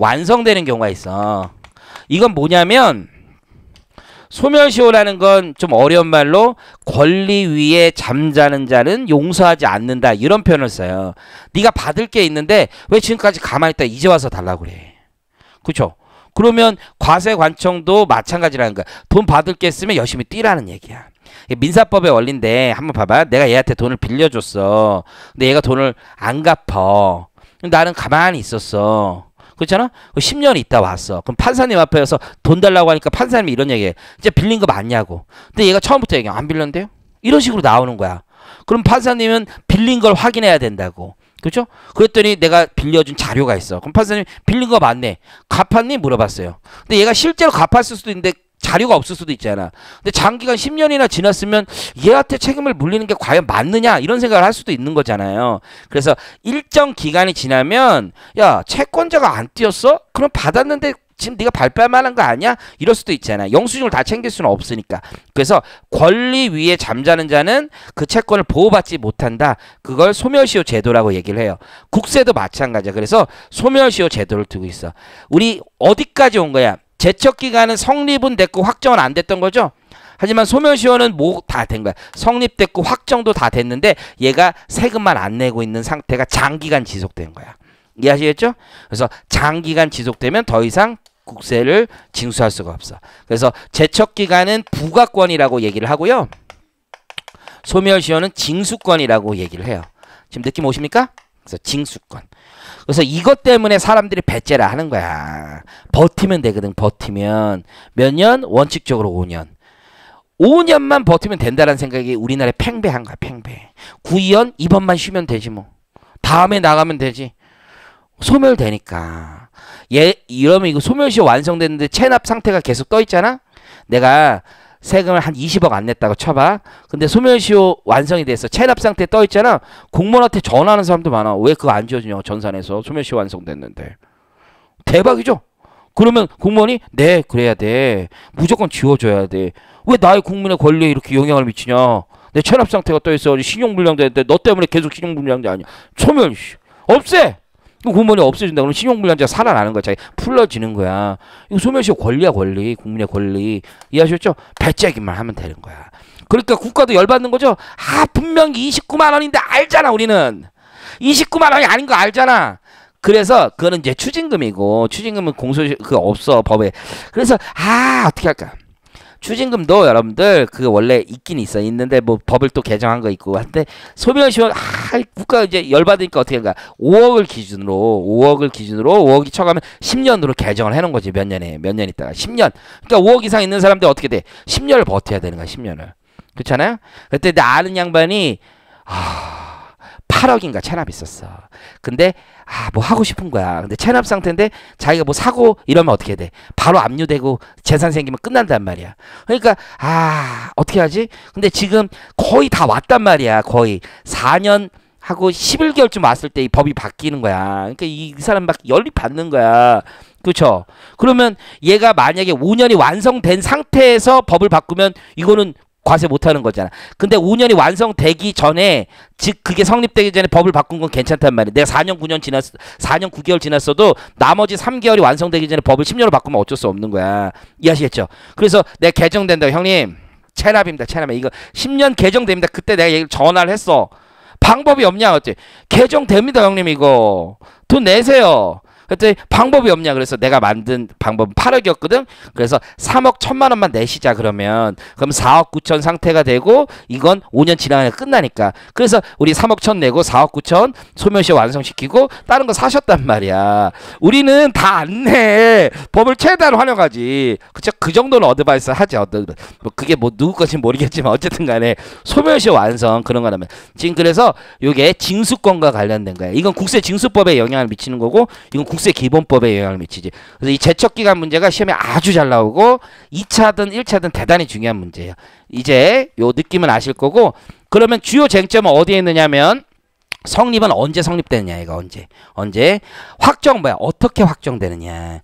완성되는 경우가 있어. 이건 뭐냐면 소멸시효라는 건 좀 어려운 말로 권리 위에 잠자는 자는 용서하지 않는다 이런 표현을 써요. 네가 받을 게 있는데 왜 지금까지 가만히 있다 이제 와서 달라고 그래. 그렇죠? 그러면 과세관청도 마찬가지라는 거야. 돈 받을 게 있으면 열심히 뛰라는 얘기야. 민사법의 원리인데 한번 봐봐. 내가 얘한테 돈을 빌려줬어. 근데 얘가 돈을 안 갚아. 나는 가만히 있었어. 그렇잖아? 10년 그 있다 왔어. 그럼 판사님 앞에서 돈 달라고 하니까 판사님이 이런 얘기해. 이제 빌린 거 맞냐고. 근데 얘가 처음부터 얘기해. 안 빌렸는데요? 이런 식으로 나오는 거야. 그럼 판사님은 빌린 걸 확인해야 된다고. 그죠 그랬더니 내가 빌려준 자료가 있어. 그럼 판사님 빌린 거 맞네. 갚았니? 물어봤어요. 근데 얘가 실제로 갚았을 수도 있는데 자료가 없을 수도 있잖아. 근데 장기간 10년이나 지났으면 얘한테 책임을 물리는 게 과연 맞느냐 이런 생각을 할 수도 있는 거잖아요. 그래서 일정 기간이 지나면 야 채권자가 안 뛰었어? 그럼 받았는데 지금 네가 발표 만한 거 아니야? 이럴 수도 있잖아. 영수증을 다 챙길 수는 없으니까. 그래서 권리 위에 잠자는 자는 그 채권을 보호받지 못한다. 그걸 소멸시효 제도라고 얘기를 해요. 국세도 마찬가지야. 그래서 소멸시효 제도를 두고 있어. 우리 어디까지 온 거야? 제척기간은 성립은 됐고 확정은 안 됐던 거죠. 하지만 소멸시효는 뭐 다 된 거야. 성립됐고 확정도 다 됐는데 얘가 세금만 안 내고 있는 상태가 장기간 지속된 거야. 이해하시겠죠? 그래서 장기간 지속되면 더 이상 국세를 징수할 수가 없어. 그래서 제척기간은 부가권이라고 얘기를 하고요. 소멸시효는 징수권이라고 얘기를 해요. 지금 느낌 오십니까? 그래서 징수권. 그래서 이것 때문에 사람들이 배째라 하는 거야. 버티면 되거든. 버티면 몇 년? 원칙적으로 5년. 5년만 버티면 된다는 생각이 우리나라에 팽배한 거야. 팽배. 구의원 이번만 쉬면 되지 뭐. 다음에 나가면 되지. 소멸되니까. 예, 이러면 이거 소멸시 완성됐는데 체납 상태가 계속 떠 있잖아. 내가 세금을 한 20억 안 냈다고 쳐봐. 근데 소멸시효 완성이 됐어. 체납 상태 떠 있잖아. 공무원한테 전화하는 사람도 많아. 왜 그거 안지워주냐고 전산에서 소멸시효 완성됐는데. 대박이죠? 그러면 공무원이 네 그래야 돼. 무조건 지워줘야 돼. 왜 나의 국민의 권리에 이렇게 영향을 미치냐. 내 체납 상태가 떠 있어. 신용불량자인데 너 때문에 계속 신용불량자 아니야. 소멸시효. 없애! 공무원이 없어진다 그러면 신용불량자 살아나는 거야. 풀러지는 거야. 이거 소멸시 효 권리야 권리. 국민의 권리. 이해하셨죠? 배째기만 하면 되는 거야. 그러니까 국가도 열받는 거죠. 아 분명히 29만 원인데 알잖아 우리는. 29만 원이 아닌 거 알잖아. 그래서 그거는 이제 추징금이고 추징금은 공소 시그 없어 법에. 그래서 아 어떻게 할까? 추징금도 여러분들 그 원래 있긴 있어 있는데 뭐 법을 또 개정한 거 있고 한데 소멸시효 아 국가 이제 열받으니까 어떻게 한까 5억을 기준으로 5억을 기준으로 5억이 쳐가면 10년으로 개정을 해놓은 거지 몇 년에 몇 년 있다가 10년 그러니까 5억 이상 있는 사람들 어떻게 돼 10년을 버텨야 되는 거야 10년을 그렇잖아요 그때 나 아는 양반이 아 8억인가 체납있었어 근데 아 뭐 하고 싶은 거야. 근데 체납 상태인데 자기가 뭐 사고 이러면 어떻게 돼? 바로 압류되고 재산 생기면 끝난단 말이야. 그러니까 아 어떻게 하지? 근데 지금 거의 다 왔단 말이야. 거의 4년 하고 11개월쯤 왔을 때 이 법이 바뀌는 거야. 그러니까 이, 사람 막 열리 받는 거야. 그렇죠? 그러면 얘가 만약에 5년이 완성된 상태에서 법을 바꾸면 이거는 과세 못하는 거잖아. 근데 5년이 완성되기 전에 즉 그게 성립되기 전에 법을 바꾼 건 괜찮단 말이야. 내가 4년 9년 지났 4년 9개월 지났어도 나머지 3개월이 완성되기 전에 법을 10년으로 바꾸면 어쩔 수 없는 거야. 이해하시겠죠? 그래서 내가 개정된다 형님. 체납입니다. 체납. 이거 10년 개정됩니다. 그때 내가 얘기를 전화를 했어. 방법이 없냐 어째 개정됩니다 형님 이거 돈 내세요 그랬더니 방법이 없냐 그래서 내가 만든 방법은 8억이었거든 그래서 3억 1천만 원만 내시자 그러면 그럼 4억 9천 상태가 되고 이건 5년 지나면 끝나니까 그래서 우리 3억 1천 내고 4억 9천 소멸시 완성시키고 다른 거 사셨단 말이야 우리는 다 안 내 법을 최대한 활용하지 그쵸 그 정도는 어드바이스 하지 어떤 뭐 그게 뭐 누구 건지 모르겠지만 어쨌든 간에 소멸시 완성 그런 거라면 지금 그래서 이게 징수권과 관련된 거야 이건 국세 징수법에 영향을 미치는 거고 이건 국 국세 기본법에 영향을 미치지. 그래서 이 제척기간 문제가 시험에 아주 잘 나오고 2차든 1차든 대단히 중요한 문제예요. 이제 요 느낌은 아실 거고 그러면 주요 쟁점은 어디에 있느냐면 성립은 언제 성립되느냐 이거 언제 언제 확정 뭐야 어떻게 확정되느냐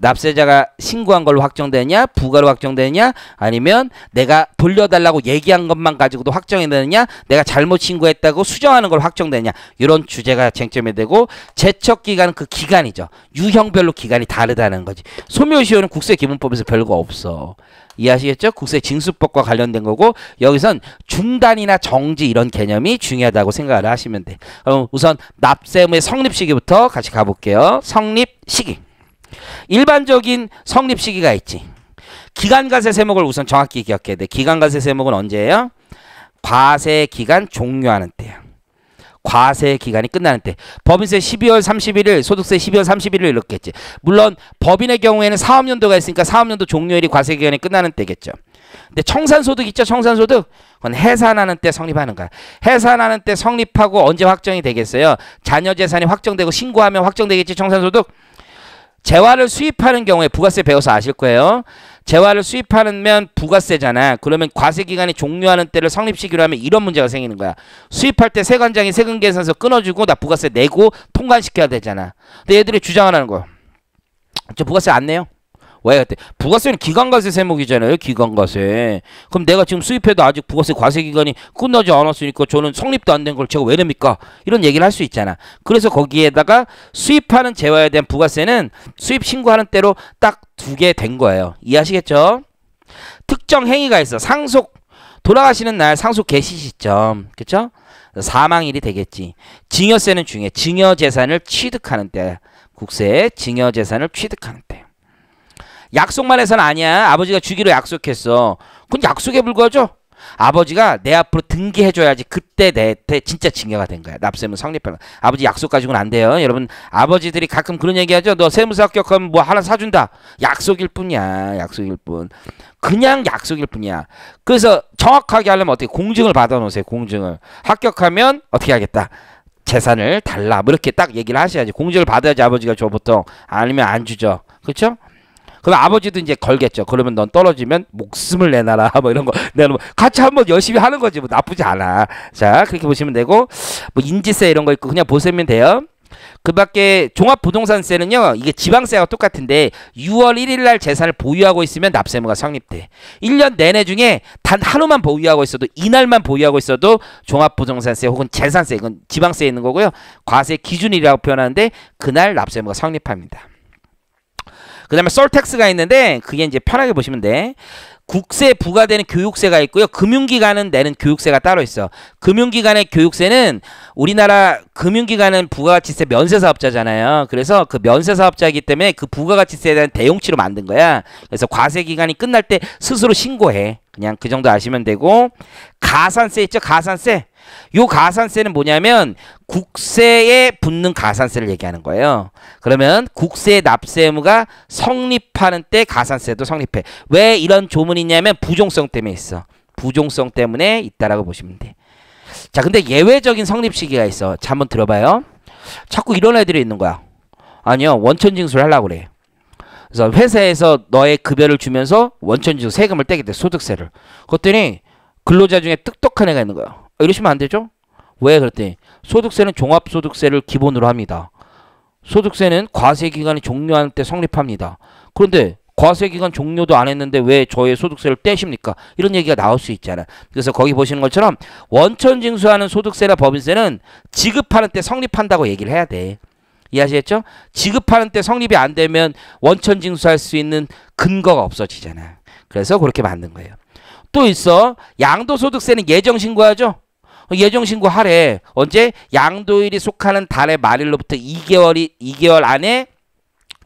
납세자가 신고한 걸로 확정되냐 부가로 확정되냐 아니면 내가 돌려달라고 얘기한 것만 가지고도 확정이 되느냐 내가 잘못 신고했다고 수정하는 걸 확정되냐 이런 주제가 쟁점이 되고 제척 기간은 그 기간이죠 유형별로 기간이 다르다는 거지 소멸시효는 국세기본법에서 별거 없어 이해하시겠죠? 국세징수법과 관련된 거고 여기선 중단이나 정지 이런 개념이 중요하다고 생각을 하시면 돼. 그럼 우선 납세의 성립 시기부터 같이 가볼게요. 성립 시기. 일반적인 성립 시기가 있지. 기간과세 세목을 우선 정확히 기억해야 돼. 기간과세 세목은 언제예요? 과세 기간 종료하는 때야. 과세 기간이 끝나는 때 법인세 12월 31일 소득세 12월 31일 이렇게 했지 물론 법인의 경우에는 사업연도가 있으니까 사업연도 종료일이 과세 기간이 끝나는 때겠죠 근데 청산소득 있죠 청산소득 그건 해산하는 때 성립하는 거야 해산하는 때 성립하고 언제 확정이 되겠어요 자녀 재산이 확정되고 신고하면 확정되겠지 청산소득 재화를 수입하는 경우에 부가세 배워서 아실 거예요. 재화를 수입하면 부가세잖아. 그러면 과세기간이 종료하는 때를 성립시키려 하면 이런 문제가 생기는 거야. 수입할 때 세관장이 세금 계산서 끊어주고 나 부가세 내고 통관시켜야 되잖아. 근데 얘들이 주장하는 거야. 저 부가세 안 내요. 왜 그때 부가세는 기간과세 세목이잖아요. 기간과세. 그럼 내가 지금 수입해도 아직 부가세 과세 기간이 끝나지 않았으니까 저는 성립도 안 된 걸 제가 왜 냅니까? 이런 얘기를 할 수 있잖아. 그래서 거기에다가 수입하는 재화에 대한 부가세는 수입 신고하는 때로 딱 두 개 된 거예요. 이해하시겠죠? 특정 행위가 있어. 상속 돌아가시는 날 상속 개시 시점. 그쵸? 사망일이 되겠지. 증여세는 중에 증여재산을 취득하는 때. 국세 증여재산을 취득하는 때. 약속만 해서는 아니야. 아버지가 주기로 약속했어. 그건 약속에 불과하죠. 아버지가 내 앞으로 등기해줘야지 그때 내 때 진짜 징계가 된 거야. 납세는 성립하는 거야. 아버지 약속 가지고는 안 돼요. 여러분 아버지들이 가끔 그런 얘기하죠. 너 세무사 합격하면 뭐 하나 사준다. 약속일 뿐이야. 약속일 뿐. 그냥 약속일 뿐이야. 그래서 정확하게 하려면 어떻게 공증을 받아놓으세요. 공증을. 합격하면 어떻게 하겠다. 재산을 달라. 뭐 이렇게 딱 얘기를 하셔야지. 공증을 받아야지 아버지가 줘 보통. 아니면 안 주죠. 그렇죠? 그럼 아버지도 이제 걸겠죠. 그러면 넌 떨어지면 목숨을 내놔라. 뭐 이런 거. 내가 뭐 같이 한번 열심히 하는 거지. 뭐 나쁘지 않아. 자, 그렇게 보시면 되고, 뭐 인지세 이런 거 있고, 그냥 보시면 돼요. 그 밖에 종합부동산세는요 이게 지방세와 똑같은데 6월 1일 날 재산을 보유하고 있으면 납세무가 성립돼 1년 내내 중에 단 하루만 보유하고 있어도 이날만 보유하고 있어도 종합부동산세 혹은 재산세 이건 지방세에 있는 거고요 과세 기준이라고 표현하는데 그날 납세무가 성립합니다 그 다음에 썰텍스가 있는데 그게 이제 편하게 보시면 돼. 국세 부과되는 교육세가 있고요. 금융기관은 내는 교육세가 따로 있어. 금융기관의 교육세는 우리나라 금융기관은 부가가치세 면세사업자잖아요. 그래서 그 면세사업자이기 때문에 그 부가가치세에 대한 대용치로 만든 거야. 그래서 과세기간이 끝날 때 스스로 신고해. 그냥 그 정도 아시면 되고 가산세 있죠. 가산세. 요 가산세는 뭐냐면 국세에 붙는 가산세를 얘기하는 거예요. 그러면 국세 납세 의무가 성립하는 때 가산세도 성립해. 왜 이런 조문이 있냐면 부종성 때문에 있어. 부종성 때문에 있다라고 보시면 돼. 자, 근데 예외적인 성립 시기가 있어. 자, 한번 들어봐요. 자꾸 이런 애들이 있는 거야. 아니요, 원천 징수를 하려고 그래. 그래서 회사에서 너의 급여를 주면서 원천 징수 세금을 떼게 돼, 소득세를. 그랬더니 근로자 중에 똑똑한 애가 있는 거야. 어, 이러시면 안 되죠? 왜 그랬더니 소득세는 종합소득세를 기본으로 합니다. 소득세는 과세기간이 종료할 때 성립합니다. 그런데 과세기간 종료도 안 했는데 왜 저의 소득세를 떼십니까? 이런 얘기가 나올 수 있잖아요. 그래서 거기 보시는 것처럼 원천 징수하는 소득세나 법인세는 지급하는 때 성립한다고 얘기를 해야 돼. 이해하시겠죠? 지급하는 때 성립이 안 되면 원천 징수할 수 있는 근거가 없어지잖아. 요 그래서 그렇게 만든 거예요. 또 있어. 양도소득세는 예정 신고하죠? 예정신고 하래. 언제? 양도일이 속하는 달의 말일로부터 2개월이 2개월 안에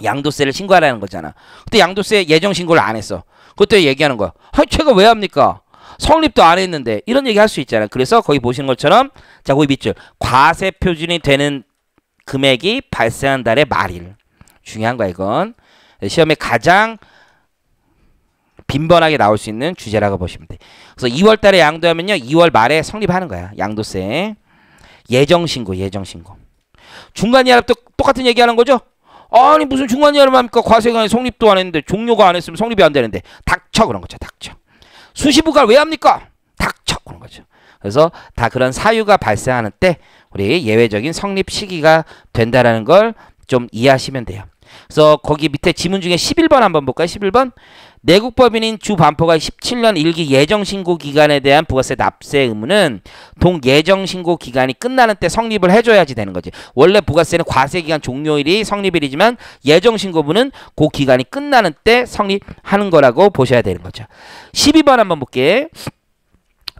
양도세를 신고하라는 거잖아. 그때 양도세 예정신고를 안 했어. 그때 얘기하는 거야. 아, 제가 왜 합니까? 성립도 안 했는데 이런 얘기 할 수 있잖아. 그래서 거기 보시는 것처럼 자 거기 밑줄 과세 표준이 되는 금액이 발생한 달의 말일 중요한 거야 이건 시험에 가장 빈번하게 나올 수 있는 주제라고 보시면 돼. 그래서 2월 달에 양도하면요. 2월 말에 성립하는 거야. 양도세. 예정 신고, 예정 신고. 중간 예납도 똑같은 얘기 하는 거죠? 아니 무슨 중간 예납합니까? 과세관 성립도 안 했는데 종료가 안 했으면 성립이 안 되는데 닥쳐 그런 거죠. 닥쳐. 수시부가 왜 합니까? 닥쳐 그런 거죠. 그래서 다 그런 사유가 발생하는 때 우리 예외적인 성립 시기가 된다라는 걸 좀 이해하시면 돼요. 그래서 거기 밑에 지문 중에 11번 한번 볼까요? 11번. 내국법인인 주 반포가 17년 1기 예정신고 기간에 대한 부가세 납세 의무는 동 예정신고 기간이 끝나는 때 성립을 해줘야지 되는 거지. 원래 부가세는 과세기간 종료일이 성립일이지만 예정신고부는그 기간이 끝나는 때 성립하는 거라고 보셔야 되는 거죠. 12번 한번 볼게.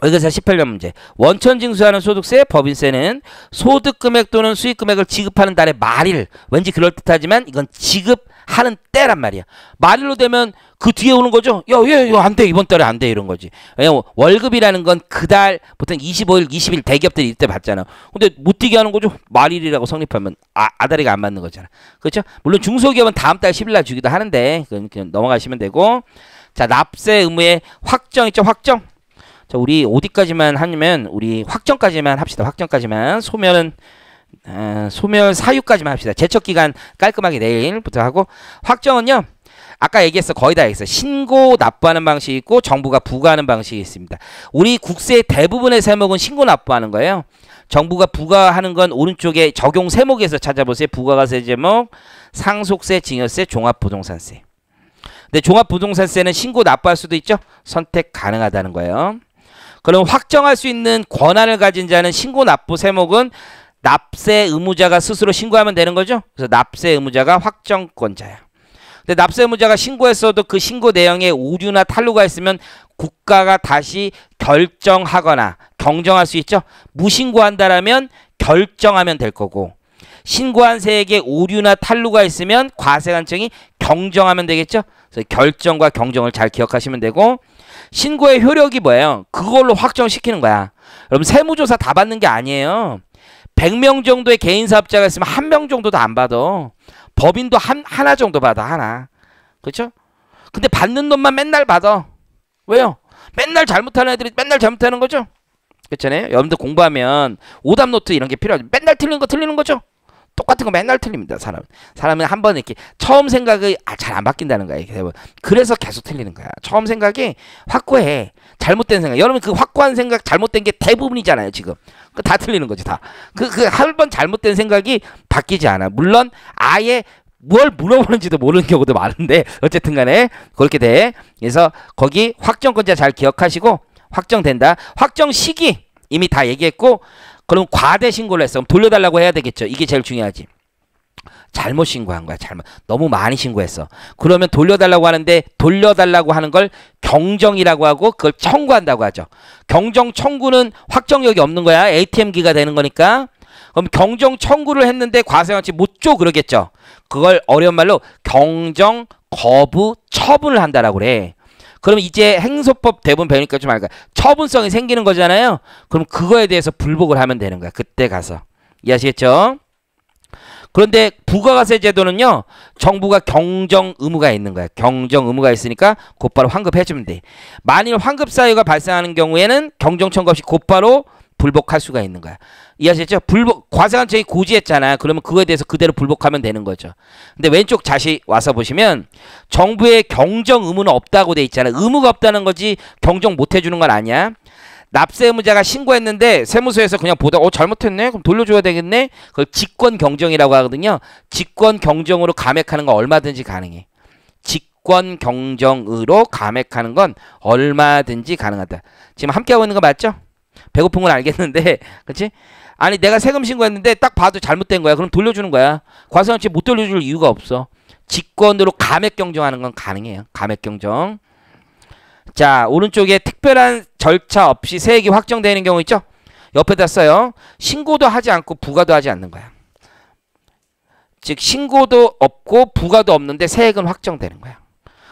여기서 18년 문제. 원천 징수하는 소득세, 법인세는 소득 금액 또는 수익 금액을 지급하는 달의 말일. 왠지 그럴듯하지만 이건 지급 하는 때란 말이야. 말로 되면 그 뒤에 오는 거죠. 야, 야, 야, 안 돼. 이번 달에 안 돼. 이런 거지. 왜냐면 월급이라는 건 그 달 보통 25일, 20일 대기업들이 이때 받잖아. 근데 못 뛰게 하는 거죠. 말일이라고 성립하면 아, 아다리가 안 맞는 거잖아. 그렇죠? 물론 중소기업은 다음 달 10일 날 주기도 하는데 그건 그냥 넘어가시면 되고 자, 납세 의무의 확정 있죠? 확정. 자, 우리 어디까지만 하냐면 우리 확정까지만 합시다. 확정까지만. 소멸은 아, 소멸 사유까지만 합시다. 제척기간 깔끔하게 내일부터 하고 확정은요. 아까 얘기했어 거의 다했어 신고 납부하는 방식이 있고 정부가 부과하는 방식이 있습니다 우리 국세의 대부분의 세목은 신고 납부하는 거예요 정부가 부과하는 건 오른쪽에 적용 세목에서 찾아보세요 부과가세 제목 상속세 증여세 종합부동산세 근데 종합부동산세는 신고 납부할 수도 있죠 선택 가능하다는 거예요 그럼 확정할 수 있는 권한을 가진 자는 신고 납부 세목은 납세 의무자가 스스로 신고하면 되는 거죠. 그래서 납세 의무자가 확정권자야. 근데 납세 의무자가 신고했어도 그 신고 내용에 오류나 탈루가 있으면 국가가 다시 결정하거나 경정할 수 있죠. 무신고한다라면 결정하면 될 거고 신고한 세액에 오류나 탈루가 있으면 과세관청이 경정하면 되겠죠. 그래서 결정과 경정을 잘 기억하시면 되고 신고의 효력이 뭐예요? 그걸로 확정시키는 거야. 여러분 세무조사 다 받는 게 아니에요. 100명 정도의 개인 사업자가 있으면 한 명 정도도 안 받아. 법인도 한, 하나 정도 받아, 하나. 그쵸 그렇죠? 근데 받는 돈만 맨날 받아. 왜요? 맨날 잘못하는 애들이 맨날 잘못하는 거죠? 그렇잖아요? 여러분들 공부하면 오답 노트 이런 게 필요하죠. 맨날 틀린거 틀리는 거죠? 똑같은 거 맨날 틀립니다, 사람. 사람은 한 번 이렇게 처음 생각이 아, 잘 안 바뀐다는 거야, 이 그래서 계속 틀리는 거야. 처음 생각이 확고해. 잘못된 생각. 여러분 그 확고한 생각 잘못된 게 대부분이잖아요 지금. 다 틀리는 거지 다. 그 그 한 번 잘못된 생각이 바뀌지 않아. 물론 아예 뭘 물어보는지도 모르는 경우도 많은데 어쨌든 간에 그렇게 돼. 그래서 거기 확정권자 잘 기억하시고 확정된다. 확정 시기 이미 다 얘기했고 그럼 과대 신고를 했어. 그럼 돌려달라고 해야 되겠죠. 이게 제일 중요하지. 잘못 신고한 거야. 잘못. 너무 많이 신고했어. 그러면 돌려달라고 하는데 돌려달라고 하는 걸 경정이라고 하고 그걸 청구한다고 하죠. 경정 청구는 확정력이 없는 거야. ATM기가 되는 거니까. 그럼 경정 청구를 했는데 과세형치 못줘 그러겠죠. 그걸 어려운 말로 경정 거부 처분을 한다라고 그래. 그럼 이제 행소법 대본 배우니까 좀 알까. 처분성이 생기는 거잖아요. 그럼 그거에 대해서 불복을 하면 되는 거야. 그때 가서. 이해하시겠죠? 그런데 부가가세 제도는요. 정부가 경정 의무가 있는 거야. 경정 의무가 있으니까 곧바로 환급해주면 돼. 만일 환급 사유가 발생하는 경우에는 경정 청구 없이 곧바로 불복할 수가 있는 거야. 이해하셨죠? 불복 과세한 저희 고지했잖아. 그러면 그거에 대해서 그대로 불복하면 되는 거죠. 근데 왼쪽 자시 와서 보시면 정부의 경정 의무는 없다고 돼 있잖아. 의무가 없다는 거지 경정 못 해주는 건 아니야. 납세의무자가 신고했는데 세무서에서 그냥 보다 어 잘못했네 그럼 돌려줘야 되겠네 그걸 직권경정이라고 하거든요 직권경정으로 감액하는 건 얼마든지 가능해 직권경정으로 감액하는 건 얼마든지 가능하다 지금 함께하고 있는 거 맞죠? 배고픈 건 알겠는데 그치? 아니 내가 세금 신고했는데 딱 봐도 잘못된 거야 그럼 돌려주는 거야 과세원칙 못 돌려줄 이유가 없어 직권으로 감액경정하는 건 가능해요 감액경정 자 오른쪽에 특별한 절차 없이 세액이 확정되는 경우 있죠? 옆에다 써요. 신고도 하지 않고 부과도 하지 않는 거야. 즉 신고도 없고 부과도 없는데 세액은 확정되는 거야.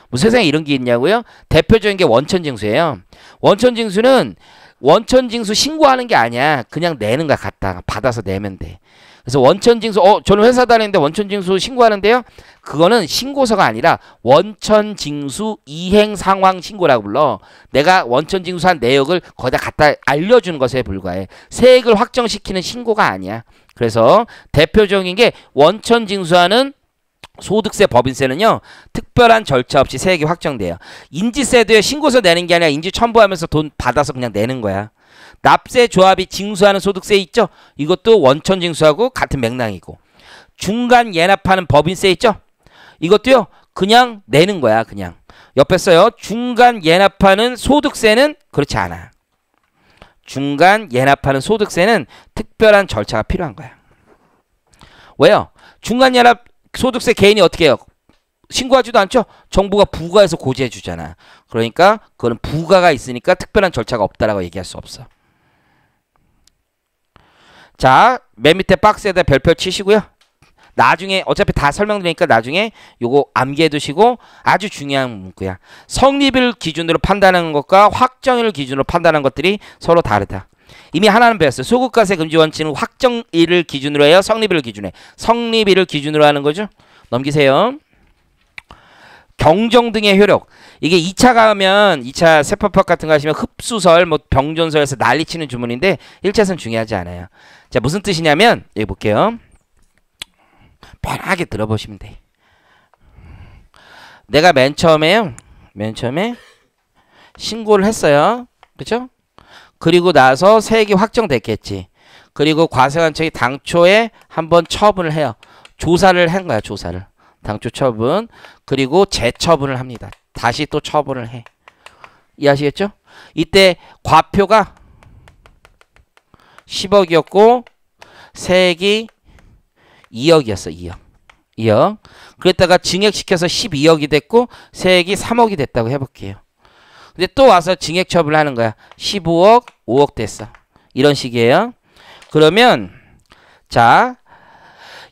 뭐 세상에 이런 게 있냐고요? 대표적인 게 원천징수예요. 원천징수는 원천징수 신고하는 게 아니야. 그냥 내는 거 같다. 받아서 내면 돼. 그래서 원천징수 어 저는 회사 다니는데 원천징수 신고하는데요. 그거는 신고서가 아니라 원천징수 이행 상황 신고라고 불러. 내가 원천징수한 내역을 거기다 갖다 알려주는 것에 불과해. 세액을 확정시키는 신고가 아니야. 그래서 대표적인 게 원천징수하는 소득세 법인세는요 특별한 절차 없이 세액이 확정돼요 인지세도에 신고서 내는 게 아니라 인지 첨부하면서 돈 받아서 그냥 내는 거야 납세 조합이 징수하는 소득세 있죠? 이것도 원천 징수하고 같은 맥락이고 중간 예납하는 법인세 있죠? 이것도요. 그냥 내는 거야 그냥 옆에 써요. 중간 예납하는 소득세는 그렇지 않아. 중간 예납하는 소득세는 특별한 절차가 필요한 거야. 왜요? 중간 예납 소득세 개인이 어떻게 해요? 신고하지도 않죠? 정부가 부과해서 고지해 주잖아. 그러니까 그거는 부과가 있으니까 특별한 절차가 없다라고 얘기할 수 없어. 자, 맨 밑에 박스에다 별표 치시고요. 나중에 어차피 다 설명드리니까 나중에 요거 암기해 두시고 아주 중요한 문구야. 성립을 기준으로 판단하는 것과 확정일을 기준으로 판단하는 것들이 서로 다르다. 이미 하나는 배웠어요. 소급과세 금지 원칙은 확정일을 기준으로 해요. 성립일을 기준해. 성립일을 기준으로 하는 거죠. 넘기세요. 경정 등의 효력. 이게 2차 가면 2차 세법학 같은 거 하시면 흡수설, 뭐 병존설에서 난리치는 주문인데 1차선 중요하지 않아요. 자 무슨 뜻이냐면 여기 볼게요. 편하게 들어보시면 돼. 내가 맨 처음에 요맨 처음에 신고를 했어요. 그렇죠? 그리고 나서 세액이 확정됐겠지. 그리고 과세관청이 당초에 한번 처분을 해요. 조사를 한 거야, 조사를. 당초 처분 그리고 재처분을 합니다. 다시 또 처분을 해. 이해하시겠죠? 이때 과표가 10억이었고 세액이 2억이었어. 2억. 2억. 그랬다가 증액시켜서 12억이 됐고 세액이 3억이 됐다고 해볼게요. 근데 또 와서 증액 처분을 하는 거야. 15억, 5억 됐어. 이런 식이에요. 그러면 자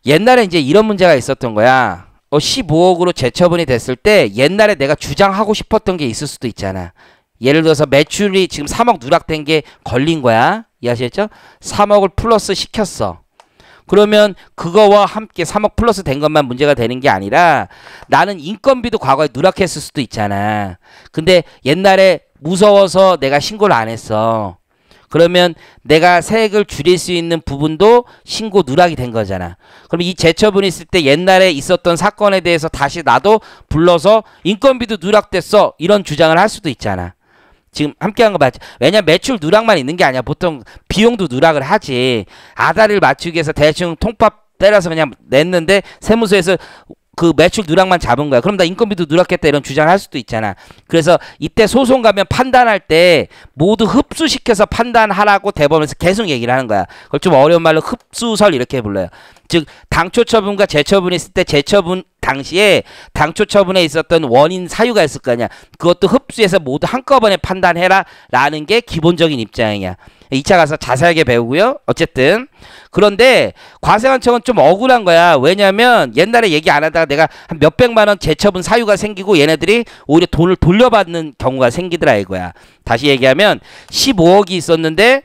옛날에 이제 이런 문제가 있었던 거야. 15억으로 어, 재처분이 됐을 때 옛날에 내가 주장하고 싶었던 게 있을 수도 있잖아. 예를 들어서 매출이 지금 3억 누락된 게 걸린 거야. 이해하시겠죠? 3억을 플러스 시켰어. 그러면 그거와 함께 3억 플러스 된 것만 문제가 되는 게 아니라 나는 인건비도 과거에 누락했을 수도 있잖아. 근데 옛날에 무서워서 내가 신고를 안 했어. 그러면 내가 세액을 줄일 수 있는 부분도 신고 누락이 된 거잖아. 그럼 이 재처분이 있을 때 옛날에 있었던 사건에 대해서 다시 나도 불러서 인건비도 누락됐어. 이런 주장을 할 수도 있잖아. 지금 함께 한 거 맞지? 왜냐 매출 누락만 있는 게 아니야. 보통 비용도 누락을 하지. 아다리를 맞추기 위해서 대충 통밥 때려서 그냥 냈는데 세무서에서 그 매출 누락만 잡은 거야. 그럼 나 인건비도 누락했다 이런 주장을 할 수도 있잖아. 그래서 이때 소송 가면 판단할 때 모두 흡수시켜서 판단하라고 대법원에서 계속 얘기를 하는 거야. 그걸 좀 어려운 말로 흡수설 이렇게 불러요. 즉 당초 처분과 재처분이 있을 때 재처분 당시에 당초 처분에 있었던 원인 사유가 있을 거 아니야. 그것도 흡수해서 모두 한꺼번에 판단해라 라는 게 기본적인 입장이야. 2차 가서 자세하게 배우고요. 어쨌든 그런데 과세관청은 좀 억울한 거야. 왜냐면 하 옛날에 얘기 안 하다가 내가 한 몇백만 원 재처분 사유가 생기고 얘네들이 오히려 돈을 돌려받는 경우가 생기더라 이거야. 다시 얘기하면 15억이 있었는데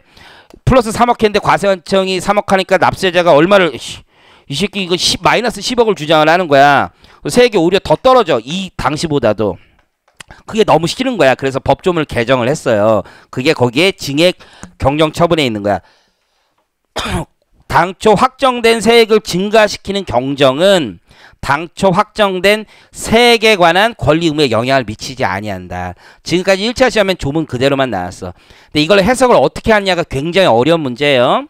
플러스 3억 했는데 과세관청이 3억 하니까 납세자가 얼마를 이 새끼 이거 10, 마이너스 10억을 주장을 하는 거야. 세액이 오히려 더 떨어져. 이 당시보다도. 그게 너무 싫은 거야. 그래서 법조문을 개정을 했어요. 그게 거기에 증액 경정 처분에 있는 거야. 당초 확정된 세액을 증가시키는 경정은 당초 확정된 세액에 관한 권리 의무에 영향을 미치지 아니한다. 지금까지 1차 시험엔 조문 그대로만 나왔어. 근데 이걸 해석을 어떻게 하느냐가 굉장히 어려운 문제예요.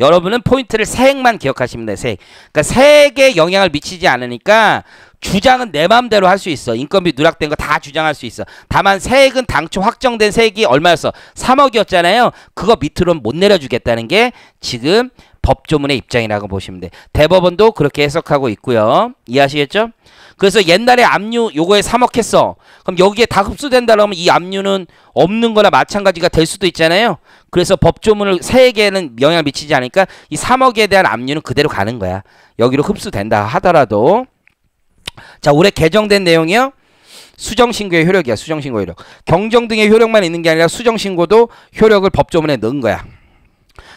여러분은 포인트를 세액만 기억하시면 돼요. 세액. 그러니까 세액에 영향을 미치지 않으니까 주장은 내 마음대로 할 수 있어. 인건비 누락된 거 다 주장할 수 있어. 다만 세액은 당초 확정된 세액이 얼마였어? 3억이었잖아요. 그거 밑으로는 못 내려주겠다는 게 지금 법조문의 입장이라고 보시면 돼. 대법원도 그렇게 해석하고 있고요. 이해하시겠죠? 그래서 옛날에 압류 요거에 3억 했어. 그럼 여기에 다 흡수된다라면 이 압류는 없는 거나 마찬가지가 될 수도 있잖아요. 그래서 법조문을 세개는 영향을 미치지 않으니까 이 3억에 대한 압류는 그대로 가는 거야. 여기로 흡수된다 하더라도 자 올해 개정된 내용이요. 수정신고의 효력이야. 수정신고 효력. 경정 등의 효력만 있는 게 아니라 수정신고도 효력을 법조문에 넣은 거야.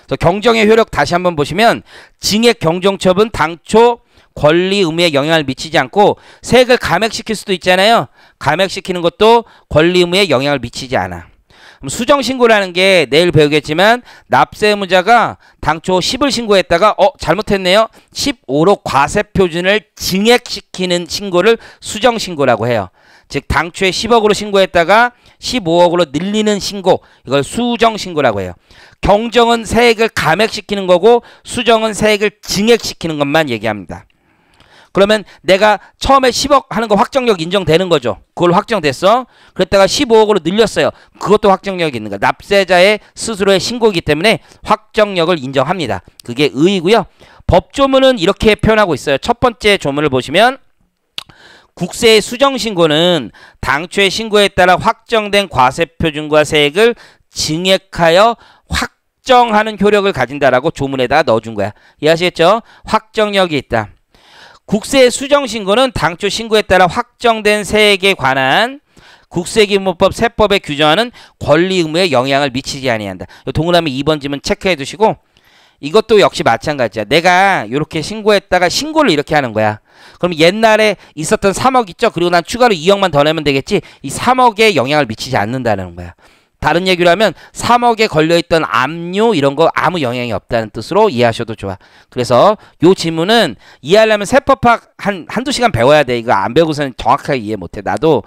그래서 경정의 효력 다시 한번 보시면 징액 경정처분 당초 권리 의무에 영향을 미치지 않고 세액을 감액시킬 수도 있잖아요. 감액시키는 것도 권리 의무에 영향을 미치지 않아. 수정 신고라는 게 내일 배우겠지만 납세 의무자가 당초 10을 신고했다가 어 잘못했네요. 15로 과세 표준을 증액시키는 신고를 수정 신고라고 해요. 즉 당초에 10억으로 신고했다가 15억으로 늘리는 신고 이걸 수정 신고라고 해요. 경정은 세액을 감액시키는 거고 수정은 세액을 증액시키는 것만 얘기합니다. 그러면 내가 처음에 10억 하는 거 확정력 인정되는 거죠. 그걸 확정됐어. 그랬다가 15억으로 늘렸어요. 그것도 확정력이 있는 거야. 납세자의 스스로의 신고이기 때문에 확정력을 인정합니다. 그게 의이고요. 법조문은 이렇게 표현하고 있어요. 첫 번째 조문을 보시면 국세의 수정신고는 당초의 신고에 따라 확정된 과세표준과 세액을 증액하여 확정하는 효력을 가진다라고 조문에다 넣어준 거야. 이해하시겠죠? 확정력이 있다. 국세 수정 신고는 당초 신고에 따라 확정된 세액에 관한 국세기무법 세법에 규정하는 권리 의무에 영향을 미치지 아니한다. 동그라미 2번 지문 체크해 두시고 이것도 역시 마찬가지야. 내가 이렇게 신고했다가 신고를 이렇게 하는 거야. 그럼 옛날에 있었던 3억 있죠? 그리고 난 추가로 2억만 더 내면 되겠지? 이 3억에 영향을 미치지 않는다는 거야. 다른 얘기로 하면 3억에 걸려있던 압류 이런 거 아무 영향이 없다는 뜻으로 이해하셔도 좋아. 그래서 요 지문은 이해하려면 세법학 한, 한두 시간 배워야 돼. 이거 안 배우고서는 정확하게 이해 못해. 나도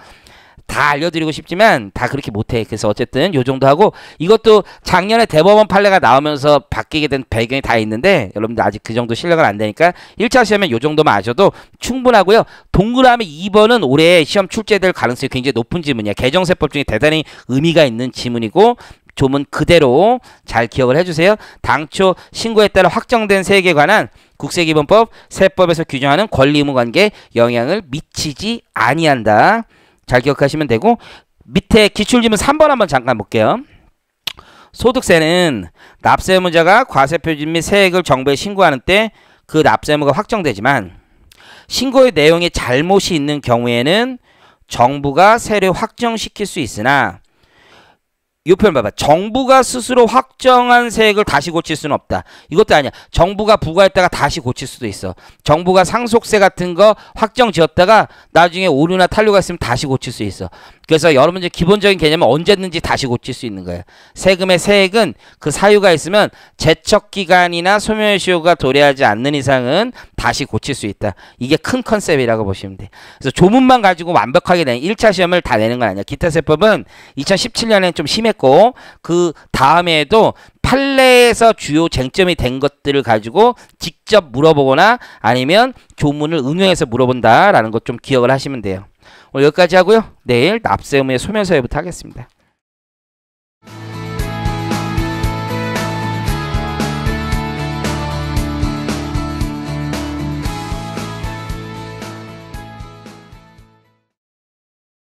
다 알려드리고 싶지만 다 그렇게 못해. 그래서 어쨌든 요 정도 하고 이것도 작년에 대법원 판례가 나오면서 바뀌게 된 배경이 다 있는데 여러분들 아직 그 정도 실력은 안 되니까 1차 시험에 요 정도만 아셔도 충분하고요. 동그라미 2번은 올해 시험 출제될 가능성이 굉장히 높은 지문이야. 개정세법 중에 대단히 의미가 있는 지문이고 조문 그대로 잘 기억을 해주세요. 당초 신고에 따라 확정된 세액에 관한 국세기본법, 세법에서 규정하는 권리 의무 관계 영향을 미치지 아니한다. 잘 기억하시면 되고 밑에 기출지문 3번 한번 잠깐 볼게요. 소득세는 납세 의무자가 과세 표준 및 세액을 정부에 신고하는 때 그 납세 의무가 확정되지만 신고의 내용에 잘못이 있는 경우에는 정부가 세를 확정시킬 수 있으나 이 표현 봐봐. 정부가 스스로 확정한 세액을 다시 고칠 수는 없다. 이것도 아니야. 정부가 부과했다가 다시 고칠 수도 있어. 정부가 상속세 같은 거 확정 지었다가 나중에 오류나 탄류가 있으면 다시 고칠 수 있어. 그래서 여러분 들 기본적인 개념은 언제든지 다시 고칠 수 있는 거예요. 세금의 세액은 그 사유가 있으면 제척 기간이나 소멸 시효가 도래하지 않는 이상은 다시 고칠 수 있다. 이게 큰 컨셉이라고 보시면 돼. 그래서 조문만 가지고 완벽하게 낸 1차 시험을 다 내는 건 아니야. 기타 세법은 2017년에 좀 심해 했고 그 다음에도 판례에서 주요 쟁점이 된 것들을 가지고 직접 물어보거나 아니면 조문을 응용해서 물어본다라는 것 좀 기억을 하시면 돼요. 오늘 여기까지 하고요. 내일 납세의무의 소멸사회부터 하겠습니다.